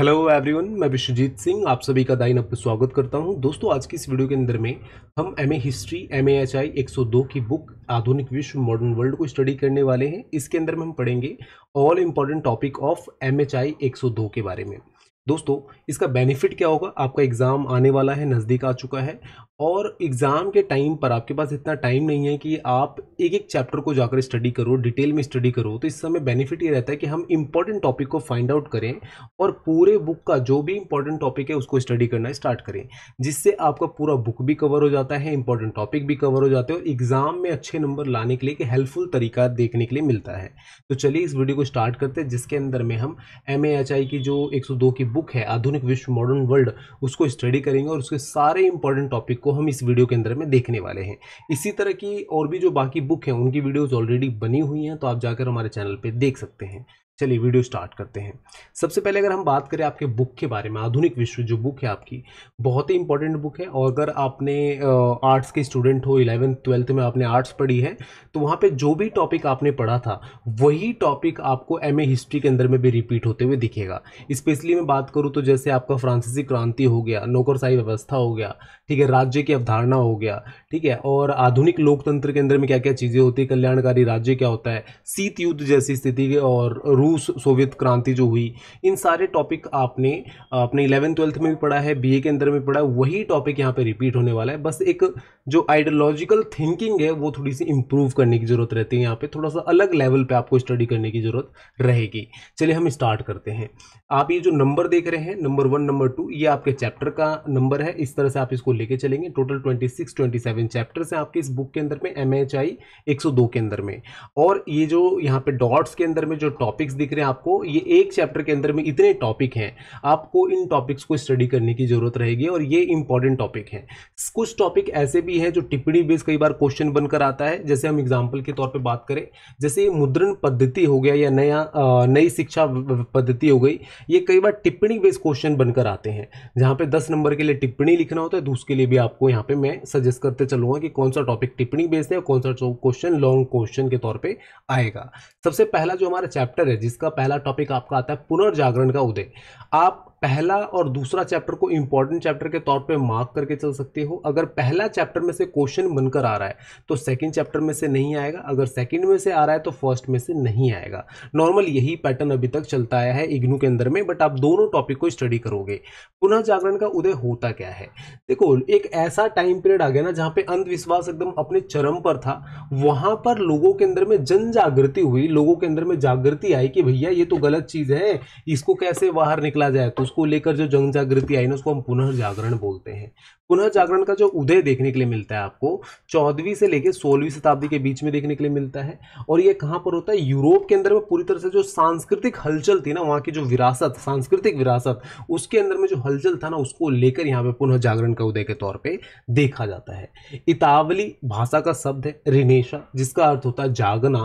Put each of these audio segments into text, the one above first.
hello everyone मैं विश्वजीत सिंह आप सभी का दाइन आपको स्वागत करता हूं दोस्तों आज की इस वीडियो के अंदर में हम M A history M A H I एक की बुक आधुनिक विश्व मॉडर्न वर्ल्ड को स्टडी करने वाले हैं इसके अंदर में हम पढ़ेंगे all important topic of M H I एक के बारे में दोस्तों इसका बेनिफिट क्या होगा आपका एग्ज़ाम आने वाला है नज़दीक आ चुका है और एग्ज़ाम के टाइम पर आपके पास इतना टाइम नहीं है कि आप एक एक चैप्टर को जाकर स्टडी करो डिटेल में स्टडी करो तो इस समय बेनिफिट ये रहता है कि हम इंपॉर्टेंट टॉपिक को फाइंड आउट करें और पूरे बुक का जो भी इंपॉर्टेंट टॉपिक है उसको स्टडी करना स्टार्ट करें जिससे आपका पूरा बुक भी कवर हो जाता है इंपॉर्टेंट टॉपिक भी कवर हो जाते हैं और एग्ज़ाम में अच्छे नंबर लाने के लिए एक हेल्पफुल तरीका देखने के लिए मिलता है तो चलिए इस वीडियो को स्टार्ट करते हैं जिसके अंदर में हम एम की जो एक की बुक है आधुनिक विश्व मॉडर्न वर्ल्ड उसको स्टडी करेंगे और उसके सारे इंपॉर्टेंट टॉपिक को हम इस वीडियो के अंदर में देखने वाले हैं इसी तरह की और भी जो बाकी बुक है उनकी वीडियोज़ ऑलरेडी बनी हुई हैं तो आप जाकर हमारे चैनल पर देख सकते हैं चलिए वीडियो स्टार्ट करते हैं सबसे पहले अगर हम बात करें आपके बुक के बारे में आधुनिक विश्व जो बुक है आपकी बहुत ही इंपॉर्टेंट बुक है और अगर आपने आर्ट्स के स्टूडेंट हो इलेवेंथ ट्वेल्थ में आपने आर्ट्स पढ़ी है तो वहाँ पे जो भी टॉपिक आपने पढ़ा था वही टॉपिक आपको एम हिस्ट्री के अंदर में भी रिपीट होते हुए दिखेगा स्पेशली मैं बात करूँ तो जैसे आपका फ्रांसीसी क्रांति हो गया नौकरशाही व्यवस्था हो गया ठीक है राज्य की अवधारणा हो गया ठीक है और आधुनिक लोकतंत्र के अंदर में क्या क्या चीज़ें होती है कल्याणकारी राज्य क्या होता है शीत युद्ध जैसी स्थिति और रूस सोवियत क्रांति जो हुई इन सारे टॉपिक आपने अपने इलेवन ट्वेल्थ में भी पढ़ा है बी के अंदर में पढ़ा है वही टॉपिक यहाँ पे रिपीट होने वाला है बस एक जो आइडियोलॉजिकल थिंकिंग है वो थोड़ी सी इंप्रूव करने की ज़रूरत रहती है यहाँ पे थोड़ा सा अलग लेवल पे आपको स्टडी करने की ज़रूरत रहेगी चलिए हम स्टार्ट करते हैं आप ये जो नंबर देख रहे हैं नंबर वन नंबर टू ये आपके चैप्टर का नंबर है इस तरह से आप इसको लेके चलेंगे total twenty six twenty seven seven chapters हैं आपके इस बुक के अंदर में एम एच आई एक सौ दो के अंदर में और ये जो यहाँ पे डॉट्स के अंदर में जो टॉपिक्स दिख रहे हैं आपको ये एक चैप्टर के अंदर में इतने टॉपिक हैं आपको इन टॉपिक्स को स्टडी करने की जरूरत रहेगी और ये इंपॉर्टेंट टॉपिक है कुछ टॉपिक ऐसे भी हैं जो टिप्पणी बेस कई बार क्वेश्चन बनकर आता है जैसे हम एग्जाम्पल के तौर पर बात करें जैसे मुद्रण पद्धति हो गया या नया नई शिक्षा पद्धति हो गई ये कई बार टिप्पणी बेस क्वेश्चन बनकर आते हैं जहाँ पे दस नंबर के लिए टिप्पणी लिखना होता है दूसरे तो के लिए भी आपको यहाँ पे मैं सजेस्ट करते चलूंगा कि कौन सा टॉपिक टिप्पणी बेस्ड है कौन सा क्वेश्चन लॉन्ग क्वेश्चन के तौर पे आएगा सबसे पहला जो हमारा चैप्टर है जिसका पहला टॉपिक आपका आता है पुनर्जागरण का उदय आप पहला और दूसरा चैप्टर को इंपॉर्टेंट चैप्टर के तौर पे मार्क करके चल सकते हो अगर पहला चैप्टर में से क्वेश्चन बनकर आ रहा है तो सेकंड चैप्टर में से नहीं आएगा अगर सेकंड में से आ रहा है तो फर्स्ट में से नहीं आएगा नॉर्मल यही पैटर्न अभी तक चलता आया है इग्नू के अंदर में बट आप दोनों टॉपिक को स्टडी करोगे पुनः जागरण का उदय होता क्या है देखो एक ऐसा टाइम पीरियड आ गया ना जहाँ पे अंधविश्वास एकदम अपने चरम पर था वहां पर लोगों के अंदर में जन जागृति हुई लोगों के अंदर में जागृति आई कि भैया ये तो गलत चीज है इसको कैसे बाहर निकला जाए तो उसको लेकर जो जन जागृति आई ना उसको हम पुनर्जागरण बोलते हैं पुनर्जागरण का जो उदय देखने के लिए मिलता है आपको चौदहवीं से लेकर सोलहवीं शताब्दी के बीच में देखने के लिए मिलता है और ये कहाँ पर होता है यूरोप के अंदर में पूरी तरह से जो सांस्कृतिक हलचल थी ना वहाँ की जो विरासत सांस्कृतिक विरासत उसके अंदर में जो हलचल था ना उसको लेकर यहाँ पे जागरण का उदय के तौर पर देखा जाता है इतावली भाषा का शब्द है रिनेशा जिसका अर्थ होता है जागना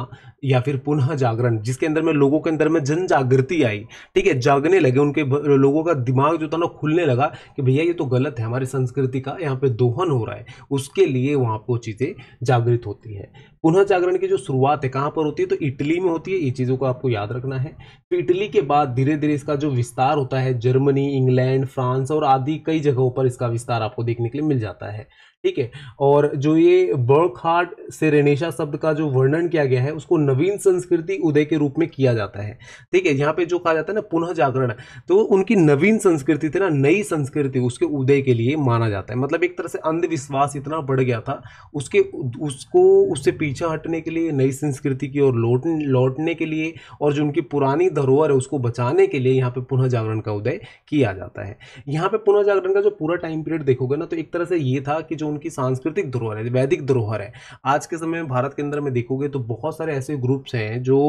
या फिर पुनः जागरण जिसके अंदर में लोगों के अंदर में जन जागृति आई ठीक है जागने लगे उनके लोगों लोगों का दिमाग जो था ना खुलने लगा कि भैया ये तो गलत है हमारी संस्कृति का यहाँ पे दोहन हो रहा है उसके लिए वहाँ पर चीज़ें जागृत होती हैं पुनः जागरण की जो शुरुआत है कहाँ पर होती है तो इटली में होती है ये चीज़ों को आपको याद रखना है फिर तो इटली के बाद धीरे धीरे इसका जो विस्तार होता है जर्मनी इंग्लैंड फ्रांस और आदि कई जगहों पर इसका विस्तार आपको देखने के लिए मिल जाता है ठीक है और जो ये बर्कहार्ट से रेनेशा शब्द का जो वर्णन किया गया है उसको नवीन संस्कृति उदय के रूप में किया जाता है ठीक है यहाँ पे जो कहा जाता है ना पुनः जागरण तो उनकी नवीन संस्कृति थी ना नई संस्कृति उसके उदय के लिए माना जाता है मतलब एक तरह से अंधविश्वास इतना बढ़ गया था उसके उसको उससे पीछा हटने के लिए नई संस्कृति की ओर लौट लौटने के लिए और जो उनकी पुरानी धरोहर है उसको बचाने के लिए यहाँ पे पुनः जागरण का उदय किया जाता है यहाँ पे पुनः जागरण का जो पूरा टाइम पीरियड देखोगे ना तो एक तरह से ये था कि जो उनकी सांस्कृतिक धरोहर है वैदिक धरोहर है आज के समय में भारत के अंदर में देखोगे तो बहुत सारे ऐसे ग्रुप्स हैं जो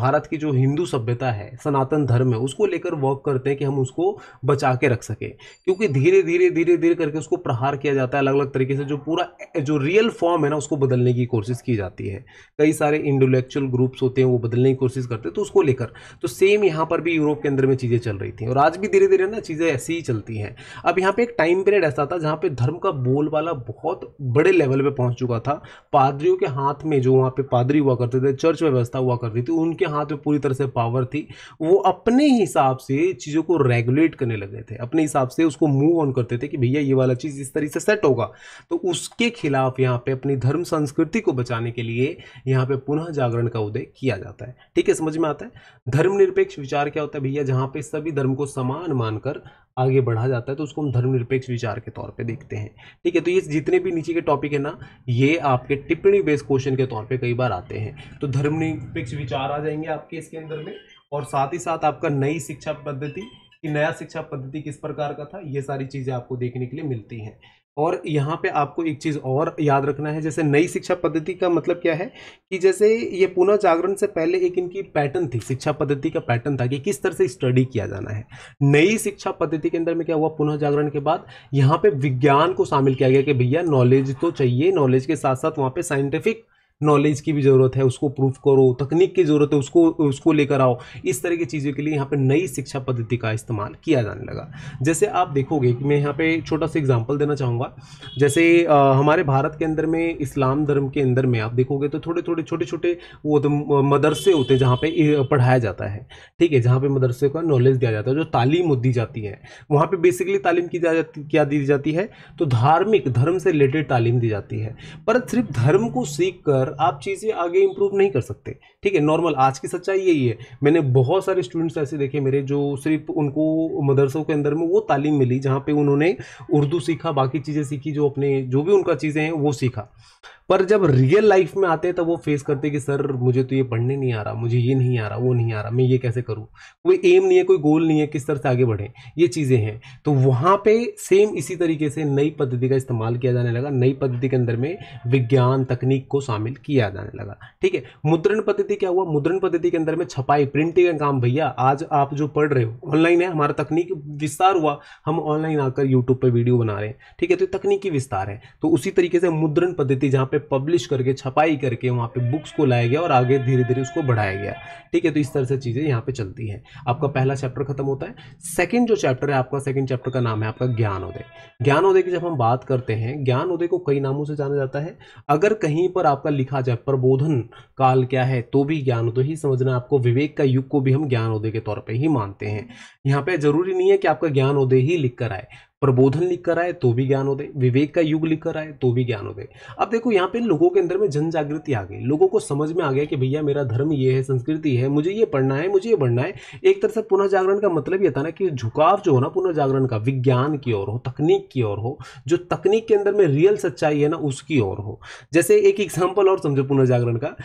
भारत की जो हिंदू सभ्यता है सनातन धर्म है उसको लेकर वर्क करते हैं कि हम उसको बचा के रख सकें क्योंकि धीरे धीरे धीरे धीरे करके उसको प्रहार किया जाता है अलग अलग तरीके से जो पूरा जो रियल फॉर्म है ना उसको बदलने की कोशिश की जाती है कई सारे इंडोलेक्चुअल ग्रुप्स होते हैं वो बदलने की कोशिश करते हैं तो उसको लेकर तो सेम यहाँ पर भी यूरोप के अंदर में चीज़ें चल रही थी और आज भी धीरे धीरे ना चीज़ें ऐसी ही चलती हैं अब यहाँ पे एक टाइम पीरियड ऐसा था जहाँ पे धर्म का बोलबाला माला बहुत बड़े लेवल पे पहुंच चुका था पादरियों के हाथ में जो वहाँ पे पादरी हुआ करते थे चर्च व्यवस्था हुआ करती थी उनके हाथ में पूरी तरह से पावर थी वो अपने हिसाब से चीज़ों को रेगुलेट करने लगे थे अपने हिसाब से उसको मूव ऑन करते थे कि भैया ये वाला चीज़ इस तरीके से सेट होगा तो उसके खिलाफ यहाँ पे अपनी धर्म संस्कृति को बचाने के लिए यहाँ पे पुनः जागरण का उदय किया जाता है ठीक है समझ में आता है धर्मनिरपेक्ष विचार क्या होता है भैया जहाँ पे सभी धर्म को समान मानकर आगे बढ़ा जाता है तो उसको हम धर्मनिरपेक्ष विचार के तौर पे देखते हैं ठीक है तो तो ये जितने भी नीचे के टॉपिक है ना ये आपके टिप्पणी बेस्ड क्वेश्चन के तौर पे कई बार आते हैं तो धर्मनिरपेक्ष विचार आ जाएंगे आपके इसके अंदर में और साथ ही साथ आपका नई शिक्षा पद्धति कि नया शिक्षा पद्धति किस प्रकार का था ये सारी चीज़ें आपको देखने के लिए मिलती हैं और यहाँ पे आपको एक चीज़ और याद रखना है जैसे नई शिक्षा पद्धति का मतलब क्या है कि जैसे ये पुनः जागरण से पहले एक इनकी पैटर्न थी शिक्षा पद्धति का पैटर्न था कि किस तरह से स्टडी किया जाना है नई शिक्षा पद्धति के अंदर में क्या हुआ पुनः जागरण के बाद यहाँ पे विज्ञान को शामिल किया गया कि भैया नॉलेज तो चाहिए नॉलेज के साथ साथ वहाँ पर साइंटिफिक नॉलेज की भी ज़रूरत है उसको प्रूव करो तकनीक की ज़रूरत है उसको उसको लेकर आओ इस तरह की चीज़ों के लिए यहाँ पर नई शिक्षा पद्धति का इस्तेमाल किया जाने लगा जैसे आप देखोगे कि मैं यहाँ पे छोटा सा एग्जाम्पल देना चाहूँगा जैसे आ, हमारे भारत के अंदर में इस्लाम धर्म के अंदर में आप देखोगे तो थोड़े थोड़े छोटे छोटे वो तो मदरसे होते हैं जहाँ पर पढ़ाया जाता है ठीक है जहाँ पर मदरसे का नॉलेज दिया जाता है जो तालीम दी जाती है वहाँ पर बेसिकली तालीम की जाती क्या दी जाती है तो धार्मिक धर्म से रिलेटेड तालीम दी जाती है पर सिर्फ धर्म को सीख कर आप चीज़ें आगे इम्प्रूव नहीं कर सकते ठीक है नॉर्मल आज की सच्चाई यही है मैंने बहुत सारे स्टूडेंट्स ऐसे देखे मेरे जो सिर्फ उनको मदरसों के अंदर में वो तालीम मिली जहाँ पे उन्होंने उर्दू सीखा बाकी चीज़ें सीखी जो अपने जो भी उनका चीज़ें हैं वो सीखा पर जब रियल लाइफ में आते हैं तब वो फेस करते कि सर मुझे तो ये पढ़ने नहीं आ रहा मुझे ये नहीं आ रहा वो नहीं आ रहा मैं ये कैसे करूँ कोई एम नहीं है कोई गोल नहीं है किस तरह से आगे बढ़ें ये चीज़ें हैं तो वहाँ पे सेम इसी तरीके से नई पद्धति का इस्तेमाल किया जाने लगा नई पद्धति के अंदर में विज्ञान तकनीक को शामिल किया जाने लगा ठीक है मुद्रण पद्धति क्या हुआ मुद्रण पद्धति के अंदर में छपाई प्रिंटिंग का काम भैया आज आप जो पढ़ रहे हो ऑनलाइन है हमारा तकनीक विस्तार हुआ हम ऑनलाइन आकर यूट्यूब पर वीडियो बना रहे हैं ठीक है तो तकनीकी विस्तार है तो उसी तरीके से मुद्रण पद्धति जहाँ पे पब्लिश करके छपाई करके वहाँ पे बुक्स को लाया गया और आगे धीरे धीरे उसको बढ़ाया गया ठीक है तो इस तरह से चीज़ें यहाँ पे चलती हैं आपका पहला चैप्टर खत्म होता है सेकेंड जो चैप्टर है आपका सेकेंड चैप्टर का नाम है आपका ज्ञान उदय ज्ञान उदय की जब हम बात करते हैं ज्ञान उदय को कई नामों से जाना जाता है अगर कहीं पर आपका लिखा जाए प्रबोधन काल क्या है तो भी ज्ञानोदय तो ही समझना आपको विवेक का युग को भी हम ज्ञानोदय के तौर पर ही मानते हैं यहाँ पे जरूरी नहीं है कि आपका ज्ञानोदय ही लिख कर आए प्रबोधन लिख कर आए तो भी ज्ञान उदय विवेक का युग लिख कर आए तो भी ज्ञान उदय अब देखो यहाँ पे लोगों के अंदर में जन जागृति आ गई लोगों को समझ में आ गया कि भैया मेरा धर्म ये है संस्कृति है मुझे ये पढ़ना है मुझे ये बढ़ना है एक तरह से पुनः जागरण का मतलब ये था ना कि झुकाव जो हो ना पुनः जागरण का विज्ञान की ओर हो तकनीक की ओर हो जो तकनीक के अंदर में रियल सच्चाई है ना उसकी ओर हो जैसे एक एग्जाम्पल और समझो पुनः जागरण का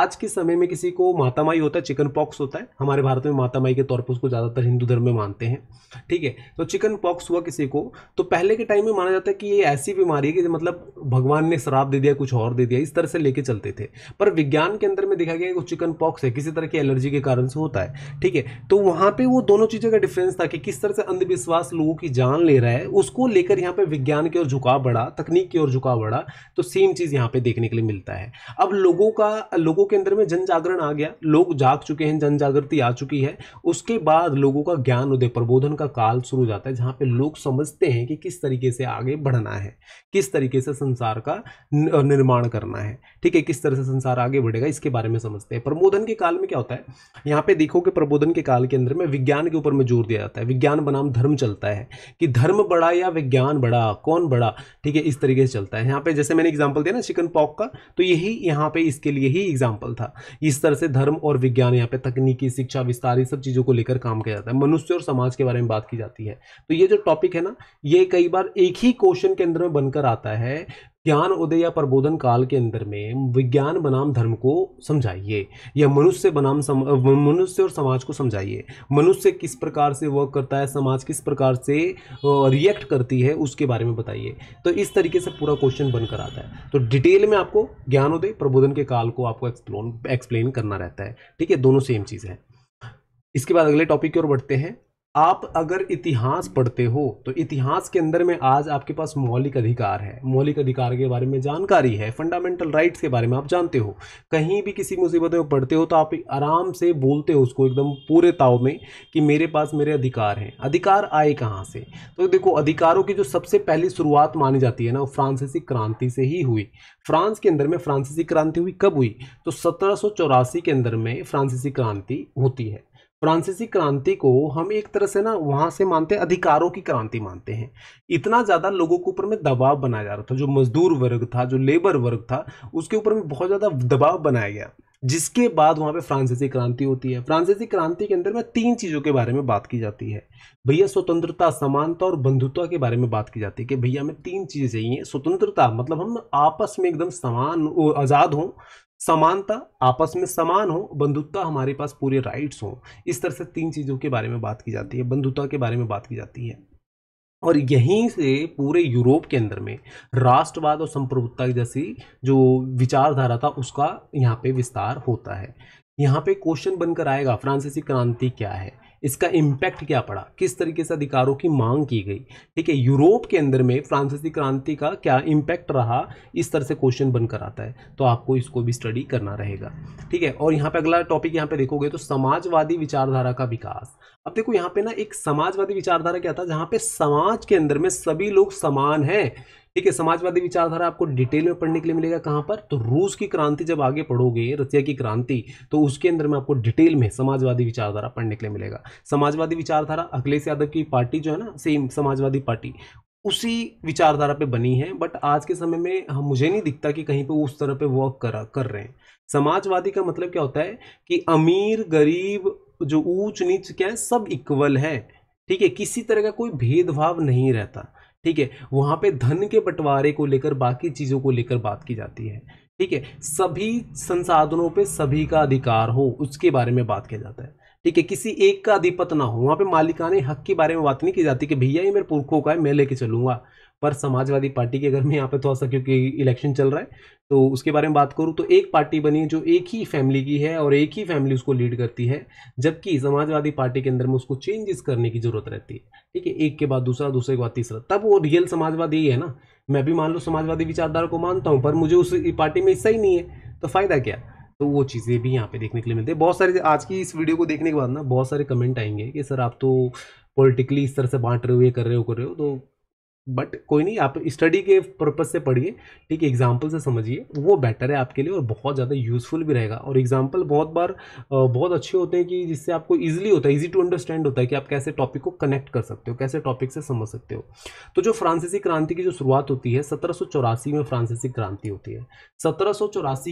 आज के समय में किसी को माता माई होता है चिकन पॉक्स होता है हमारे भारत में माता माई के तौर पर उसको ज़्यादातर हिंदू धर्म में मानते हैं ठीक है तो चिकन पॉक्स हुआ किसी को तो पहले के टाइम में माना जाता है कि ये ऐसी बीमारी है कि मतलब भगवान ने शराब दे दिया कुछ और दे दिया इस तरह से लेके चलते थे पर विज्ञान के अंदर में दिखा गया कि चिकन पॉक्स है किसी तरह की एलर्जी के कारण से होता है ठीक है तो वहाँ पर वो दोनों चीज़ों का डिफरेंस था कि किस तरह से अंधविश्वास लोगों की जान ले रहा है उसको लेकर यहाँ पर विज्ञान की ओर झुकाव बढ़ा तकनीक की ओर झुकाव बढ़ा तो सेम चीज़ यहाँ पर देखने के लिए मिलता है अब लोगों का लोगों के अंदर में जन जागरण आ गया लोग जाग चुके हैं जन जागृति आ चुकी है उसके बाद लोगों का ज्ञान उदय प्रबोधन का काल शुरू हो जाता है जहां पे लोग समझ समझते हैं कि किस तरीके से आगे बढ़ना है किस तरीके से संसार का निर्माण करना है ठीक है किस तरह से संसार आगे बढ़ेगा इसके बारे में समझते हैं प्रबोधन के काल में क्या होता है यहाँ पे देखो कि प्रबोधन के काल के अंदर में विज्ञान के ऊपर में जोर दिया जाता है विज्ञान बनाम धर्म चलता है कि धर्म बड़ा या विज्ञान बड़ा कौन बड़ा ठीक है इस तरीके से चलता है यहाँ पे जैसे मैंने एग्जाम्पल दिया ना चिकन पॉक का तो यही यहाँ पे इसके लिए ही एग्जाम्पल था इस तरह से धर्म और विज्ञान यहाँ पे तकनीकी शिक्षा विस्तार ये सब चीज़ों को लेकर काम किया जाता है मनुष्य और समाज के बारे में बात की जाती है तो ये जो टॉपिक है ना ये कई बार एक ही क्वेश्चन के अंदर में बनकर आता है ज्ञान उदय या प्रबोधन काल के अंदर में विज्ञान बनाम धर्म को समझाइए या मनुष्य बनाम मनुष्य और समाज को समझाइए मनुष्य किस प्रकार से वर्क करता है समाज किस प्रकार से रिएक्ट करती है उसके बारे में बताइए तो इस तरीके से पूरा क्वेश्चन बनकर आता है तो डिटेल में आपको ज्ञान उदय प्रबोधन के काल को आपको एक्सप्लोन एक्सप्लेन करना रहता है ठीक है दोनों सेम चीज़ है इसके बाद अगले टॉपिक की ओर बढ़ते हैं आप अगर इतिहास पढ़ते हो तो इतिहास के अंदर में आज आपके पास मौलिक अधिकार है मौलिक अधिकार के बारे में जानकारी है फंडामेंटल राइट्स के बारे में आप जानते हो कहीं भी किसी मुसीबत में पढ़ते हो तो आप आराम से बोलते हो उसको एकदम पूरे ताव में कि मेरे पास मेरे अधिकार हैं अधिकार आए कहाँ से तो देखो अधिकारों की जो सबसे पहली शुरुआत मानी जाती है ना वो फ्रांसीसी क्रांति से ही हुई फ्रांस के अंदर में फ्रांसीसी क्रांति हुई कब हुई तो सत्रह के अंदर में फ्रांसीसी क्रांति होती है फ्रांसीसी क्रांति को हम एक तरह से ना वहाँ से मानते हैं अधिकारों की क्रांति मानते हैं इतना ज़्यादा लोगों के ऊपर में दबाव बनाया जा रहा था जो मजदूर वर्ग था जो लेबर वर्ग था उसके ऊपर में बहुत ज़्यादा दबाव बनाया गया जिसके बाद वहाँ पे फ्रांसीसी क्रांति होती है फ्रांसीसी क्रांति के अंदर में तीन चीज़ों के बारे में बात की जाती है भैया स्वतंत्रता समानता और बंधुत्व के बारे में बात की जाती है कि भैया हमें तीन चीज़ें चाहिए स्वतंत्रता मतलब हम आपस में एकदम समान आज़ाद हों समानता आपस में समान हो बंधुता हमारे पास पूरे राइट्स हो इस तरह से तीन चीज़ों के बारे में बात की जाती है बंधुता के बारे में बात की जाती है और यहीं से पूरे यूरोप के अंदर में राष्ट्रवाद और संप्रभुता जैसी जो विचारधारा था उसका यहाँ पे विस्तार होता है यहाँ पे क्वेश्चन बनकर आएगा फ्रांसीसी क्रांति क्या है इसका इम्पैक्ट क्या पड़ा किस तरीके से अधिकारों की मांग की गई ठीक है यूरोप के अंदर में फ्रांसीसी क्रांति का क्या इम्पैक्ट रहा इस तरह से क्वेश्चन बनकर आता है तो आपको इसको भी स्टडी करना रहेगा ठीक है और यहाँ पे अगला टॉपिक यहाँ पे देखोगे तो समाजवादी विचारधारा का विकास अब देखो यहाँ पे ना एक समाजवादी विचारधारा क्या था जहाँ पे समाज के अंदर में सभी लोग समान हैं ठीक है समाजवादी विचारधारा आपको डिटेल में पढ़ने के लिए मिलेगा कहाँ पर तो रूस की क्रांति जब आगे पढ़ोगे रसिया की क्रांति तो उसके अंदर में आपको डिटेल में समाजवादी विचारधारा पढ़ने के लिए मिलेगा समाजवादी विचारधारा अखिलेश यादव की पार्टी जो है ना सेम समाजवादी पार्टी उसी विचारधारा पे बनी है बट आज के समय में हाँ, मुझे नहीं दिखता कि कहीं पे उस तरह पे वर्क कर कर रहे हैं समाजवादी का मतलब क्या होता है कि अमीर गरीब जो ऊंच नीच क्या है सब इक्वल है ठीक है किसी तरह का कोई भेदभाव नहीं रहता ठीक है वहां पे धन के बंटवारे को लेकर बाकी चीज़ों को लेकर बात की जाती है ठीक है सभी संसाधनों पे सभी का अधिकार हो उसके बारे में बात किया जाता है ठीक है किसी एक का अधिपत ना हो वहां पे मालिकाने हक के बारे में बात नहीं की जाती कि भैया ये मेरे पुरखों का है मैं लेके चलूंगा पर समाजवादी पार्टी के अगर मैं यहाँ पे थोड़ा तो सा क्योंकि इलेक्शन चल रहा है तो उसके बारे में बात करूँ तो एक पार्टी बनी जो एक ही फैमिली की है और एक ही फैमिली उसको लीड करती है जबकि समाजवादी पार्टी के अंदर में उसको चेंजेस करने की जरूरत रहती है ठीक है एक के बाद दूसरा दूसरे के बाद तीसरा तब वो रियल समाजवादी है ना मैं भी मान लो समाजवादी विचारधारा को मानता हूँ पर मुझे उस पार्टी में हिस्सा ही नहीं है तो फ़ायदा क्या तो वो चीज़ें भी यहाँ पे देखने के लिए मिलती है बहुत सारे आज की इस वीडियो को देखने के बाद ना बहुत सारे कमेंट आएंगे कि सर आप तो पॉलिटिकली इस तरह से बांट रहे हो ये कर रहे हो कर रहे हो तो बट कोई नहीं आप स्टडी के पर्पज़ से पढ़िए ठीक है एग्जाम्पल से समझिए वो बेटर है आपके लिए और बहुत ज़्यादा यूज़फुल भी रहेगा और एग्जाम्पल बहुत बार बहुत अच्छे होते हैं कि जिससे आपको ईजिली होता है ईजी टू अंडरस्टैंड होता है कि आप कैसे टॉपिक को कनेक्ट कर सकते हो कैसे टॉपिक से समझ सकते हो तो जो फ्रांसीसी क्रांति की जो शुरुआत होती है सत्रह में फ्रांसीसी क्रांति होती है सत्रह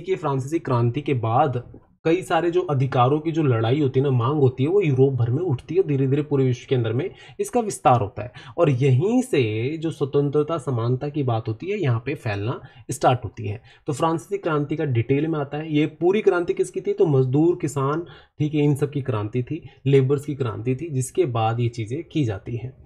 की फ्रांसीसी क्रांति के बाद कई सारे जो अधिकारों की जो लड़ाई होती है ना मांग होती है वो यूरोप भर में उठती है धीरे धीरे पूरे विश्व के अंदर में इसका विस्तार होता है और यहीं से जो स्वतंत्रता समानता की बात होती है यहाँ पे फैलना स्टार्ट होती है तो फ्रांसीसी क्रांति का डिटेल में आता है ये पूरी क्रांति किसकी थी तो मजदूर किसान ठीक है इन सब की क्रांति थी लेबर्स की क्रांति थी जिसके बाद ये चीज़ें की जाती हैं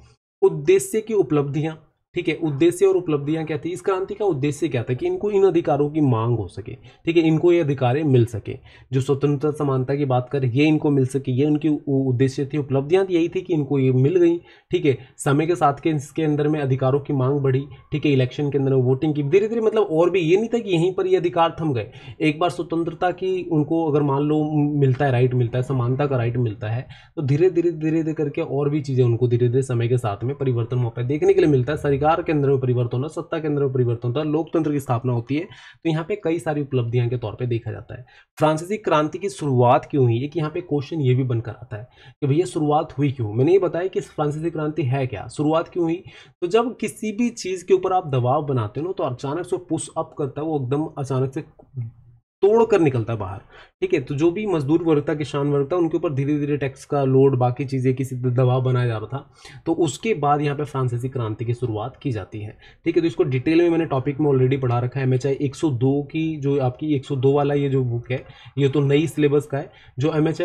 उद्देश्य की उपलब्धियाँ ठीक है उद्देश्य और उपलब्धियां क्या थी इस क्रांति का उद्देश्य क्या था कि इनको इन अधिकारों की मांग हो सके ठीक है इनको ये अधिकारें मिल सके जो स्वतंत्रता समानता की बात करें ये इनको मिल सके ये उनकी उद्देश्य थी उपलब्धियां तो यही थी कि इनको ये मिल गई ठीक है समय के साथ के इसके अंदर में अधिकारों की मांग बढ़ी ठीक है इलेक्शन के अंदर में वोटिंग की धीरे धीरे मतलब और भी ये नहीं था कि यहीं पर ये अधिकार थम गए एक बार स्वतंत्रता की उनको अगर मान लो मिलता है राइट मिलता है समानता का राइट मिलता है तो धीरे धीरे धीरे धीरे करके और भी चीज़ें उनको धीरे धीरे समय के साथ में परिवर्तन हो पाए देखने के लिए मिलता है सरकार अधिकार केंद्र में परिवर्तन होता है सत्ता केंद्र में परिवर्तन होता है लोकतंत्र की स्थापना होती है तो यहाँ पे कई सारी उपलब्धियां के तौर पे देखा जाता है फ्रांसीसी क्रांति की शुरुआत क्यों हुई एक यहाँ पे क्वेश्चन ये भी बनकर आता है कि भैया शुरुआत हुई क्यों मैंने ये बताया कि फ्रांसीसी क्रांति है क्या शुरुआत क्यों हुई तो जब किसी भी चीज़ के ऊपर आप दबाव बनाते हो ना तो अचानक से पुश अप करता है वो एकदम अचानक से तोड़ कर निकलता है बाहर ठीक है तो जो भी मजदूर वर्ग था किसान वर्ग था उनके ऊपर धीरे धीरे टैक्स का लोड बाकी चीज़ें किसी दबाव बनाया जा रहा था तो उसके बाद यहाँ पे फ्रांसीसी क्रांति की शुरुआत की जाती है ठीक है तो इसको डिटेल में मैंने टॉपिक में ऑलरेडी पढ़ा रखा है एम एच की जो आपकी दो वाला ये जो बुक है ये तो नई सिलेबस का है जो एम एच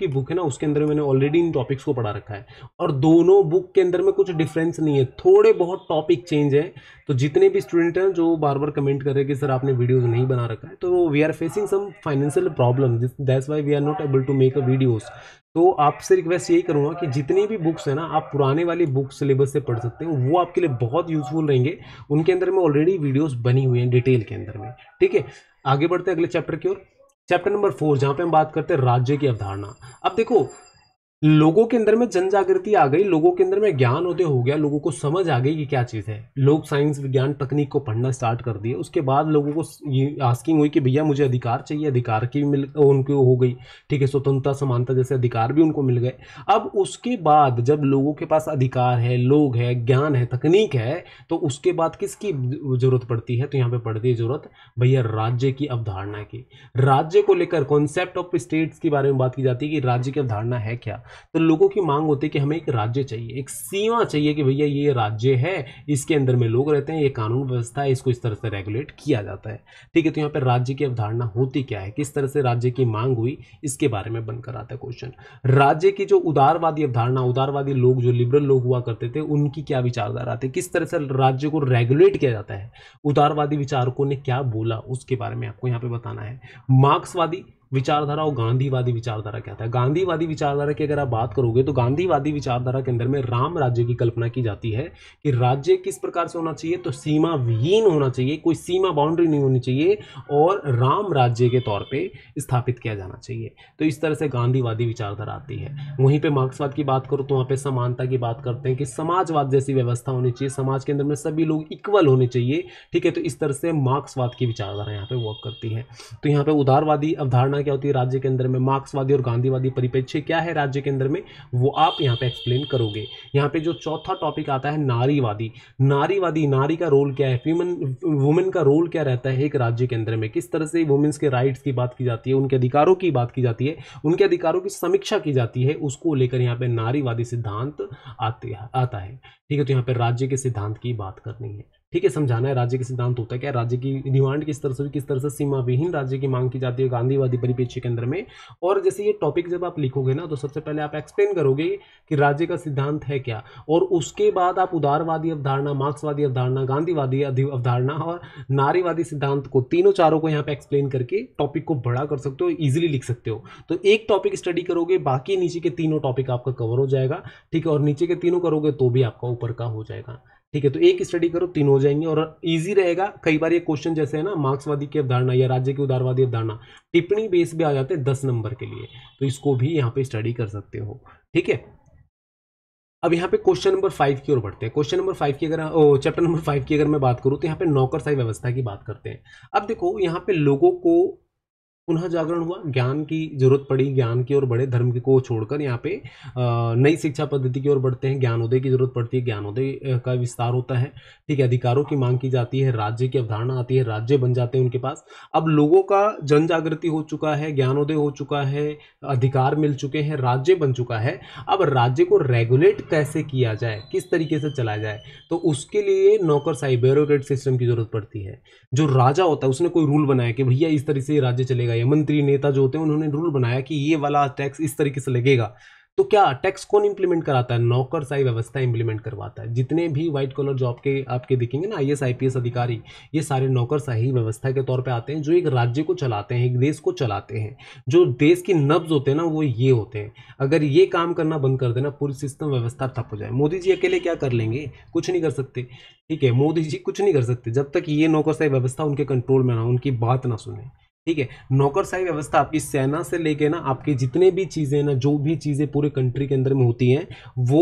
की बुक है ना उसके अंदर मैंने ऑलरेडी इन टॉपिक्स को पढ़ा रखा है और दोनों बुक के अंदर में कुछ डिफरेंस नहीं है थोड़े बहुत टॉपिक चेंज है तो जितने भी स्टूडेंट हैं जो बार बार कमेंट कर रहे हैं कि सर आपने वीडियोज़ नहीं बना रखा है तो we are facing some financial technical problem that's why we are not able to make a videos तो आपसे रिक्वेस्ट यही करूँगा कि जितनी भी बुक्स हैं ना आप पुराने वाली बुक सिलेबस से पढ़ सकते हैं वो आपके लिए बहुत यूजफुल रहेंगे उनके अंदर में ऑलरेडी वीडियोस बनी हुई हैं डिटेल के अंदर में ठीक है आगे बढ़ते हैं अगले चैप्टर की ओर चैप्टर नंबर फोर जहाँ पे हम बात करते हैं राज्य की अवधारणा अब देखो लोगों के अंदर में जन जागृति आ गई लोगों के अंदर में ज्ञान उदय हो गया लोगों को समझ आ गई कि क्या चीज़ है लोग साइंस विज्ञान तकनीक को पढ़ना स्टार्ट कर दिए उसके बाद लोगों को ये आस्किंग हुई कि भैया मुझे अधिकार चाहिए अधिकार की मिल उनको हो गई ठीक है स्वतंत्रता समानता जैसे अधिकार भी उनको मिल गए अब उसके बाद जब लोगों के पास अधिकार है लोग है ज्ञान है तकनीक है तो उसके बाद किसकी ज़रूरत पड़ती है तो यहाँ पर पड़ती है ज़रूरत भैया राज्य की अवधारणा की राज्य को लेकर कॉन्सेप्ट ऑफ स्टेट्स के बारे में बात की जाती है कि राज्य की अवधारणा है क्या तो लोगों की मांग होती है कि हमें एक राज्य चाहिए एक सीमा चाहिए कि भैया ये राज्य है इसके अंदर में लोग रहते हैं ये कानून व्यवस्था है इसको इस तरह से रेगुलेट किया जाता है ठीक है तो यहाँ पर राज्य की अवधारणा होती क्या है किस तरह से राज्य की मांग हुई इसके बारे में बनकर आता है क्वेश्चन राज्य की जो उदारवादी अवधारणा उदारवादी लोग जो लिबरल लोग हुआ करते थे उनकी क्या विचारधारा थी किस तरह से राज्य को रेगुलेट किया जाता है उदारवादी विचारकों ने क्या बोला उसके बारे में आपको यहाँ पे बताना है मार्क्सवादी विचारधारा और गांधीवादी विचारधारा क्या था गांधीवादी विचारधारा की अगर आप बात करोगे तो गांधीवादी विचारधारा के अंदर में राम राज्य की कल्पना की जाती है कि राज्य किस प्रकार से होना चाहिए तो सीमा विहीन होना चाहिए कोई सीमा बाउंड्री नहीं होनी चाहिए और राम राज्य के तौर पर स्थापित किया जाना चाहिए तो इस तरह से गांधीवादी विचारधारा आती है वहीं पर मार्क्सवाद की बात करो तो वहाँ पर समानता की बात करते हैं कि समाजवाद जैसी व्यवस्था होनी चाहिए समाज के अंदर में सभी लोग इक्वल होने चाहिए ठीक है तो इस तरह से मार्क्सवाद की विचारधारा यहाँ पर वर्क करती है तो यहाँ पर उदारवादी अवधारणा अवधारणा क्या होती है राज्य के अंदर में मार्क्सवादी और गांधीवादी परिपेक्ष्य क्या है राज्य के अंदर में वो आप यहाँ पे एक्सप्लेन करोगे यहाँ पे जो चौथा टॉपिक आता है नारीवादी नारीवादी नारी का रोल क्या है फीमन वुमेन का रोल क्या रहता है एक राज्य के अंदर में किस तरह से वुमेन्स के राइट्स की बात की जाती है उनके अधिकारों की बात की जाती है उनके अधिकारों की समीक्षा की जाती है उसको लेकर यहाँ पे नारीवादी सिद्धांत आते आता है ठीक है तो यहाँ पे राज्य के सिद्धांत की बात करनी है ठीक है समझाना है राज्य के सिद्धांत होता है क्या राज्य की डिमांड किस तरह से किस तरह से सीमा विहीन राज्य की मांग की जाती है गांधीवादी परिप्रेक्ष्य के अंदर में और जैसे ये टॉपिक जब आप लिखोगे ना तो सबसे पहले आप एक्सप्लेन करोगे कि राज्य का सिद्धांत है क्या और उसके बाद आप उदारवादी अवधारणा मार्क्सवादी अवधारणा गांधीवादी अवधारणा और नारीवादी सिद्धांत को तीनों चारों को यहाँ पे एक्सप्लेन करके टॉपिक को बड़ा कर सकते हो ईजिली लिख सकते हो तो एक टॉपिक स्टडी करोगे बाकी नीचे के तीनों टॉपिक आपका कवर हो जाएगा ठीक है और नीचे के तीनों करोगे तो भी आपका ऊपर का हो जाएगा ठीक है तो एक स्टडी करो तीन हो जाएंगे और इजी रहेगा कई बार ये क्वेश्चन जैसे है ना मार्क्सवादी की अवधारणा या राज्य की उदारवादी अवधारणा टिप्पणी बेस भी आ जाते हैं दस नंबर के लिए तो इसको भी यहाँ पे स्टडी कर सकते हो ठीक है अब यहाँ पे क्वेश्चन नंबर फाइव की ओर बढ़ते हैं क्वेश्चन नंबर फाइव की अगर चैप्टर नंबर फाइव की अगर मैं बात करूँ तो यहाँ पे नौकरशाही व्यवस्था की बात करते हैं अब देखो यहाँ पे लोगों को पुनः जागरण हुआ ज्ञान की जरूरत पड़ी ज्ञान की ओर बढ़े धर्म को छोड़कर यहाँ पे नई शिक्षा पद्धति की ओर बढ़ते हैं ज्ञानोदय की जरूरत पड़ती है ज्ञानोदय का विस्तार होता है ठीक है अधिकारों की मांग की जाती है राज्य की अवधारणा आती है राज्य बन जाते हैं उनके पास अब लोगों का जन जागृति हो चुका है ज्ञानोदय हो चुका है अधिकार मिल चुके हैं राज्य बन चुका है अब राज्य को रेगुलेट कैसे किया जाए किस तरीके से चलाया जाए तो उसके लिए नौकर ब्यूरोक्रेट सिस्टम की जरूरत पड़ती है जो राजा होता है उसने कोई रूल बनाया कि भैया इस तरह से राज्य चलेगा गए मंत्री नेता जो होते हैं उन्होंने रूल बनाया कि ये वाला टैक्स इस तरीके से लगेगा तो क्या टैक्स कौन इंप्लीमेंट कराता है नौकर साई व्यवस्था इंप्लीमेंट करवाता है जितने भी व्हाइट कलर जॉब के आपके दिखेंगे ना आई एस अधिकारी ये सारे नौकर नौकरशाही व्यवस्था के तौर पे आते हैं जो एक राज्य को चलाते हैं एक देश को चलाते हैं जो देश की नब्ज होते हैं ना वो ये होते हैं अगर ये काम करना बंद कर देना पूरी सिस्टम व्यवस्था ठप हो जाए मोदी जी अकेले क्या कर लेंगे कुछ नहीं कर सकते ठीक है मोदी जी कुछ नहीं कर सकते जब तक ये नौकर व्यवस्था उनके कंट्रोल में ना उनकी बात ना सुने ठीक है नौकरशाही व्यवस्था आपकी सेना से लेके ना आपके जितने भी चीज़ें ना जो भी चीज़ें पूरे कंट्री के अंदर में होती हैं वो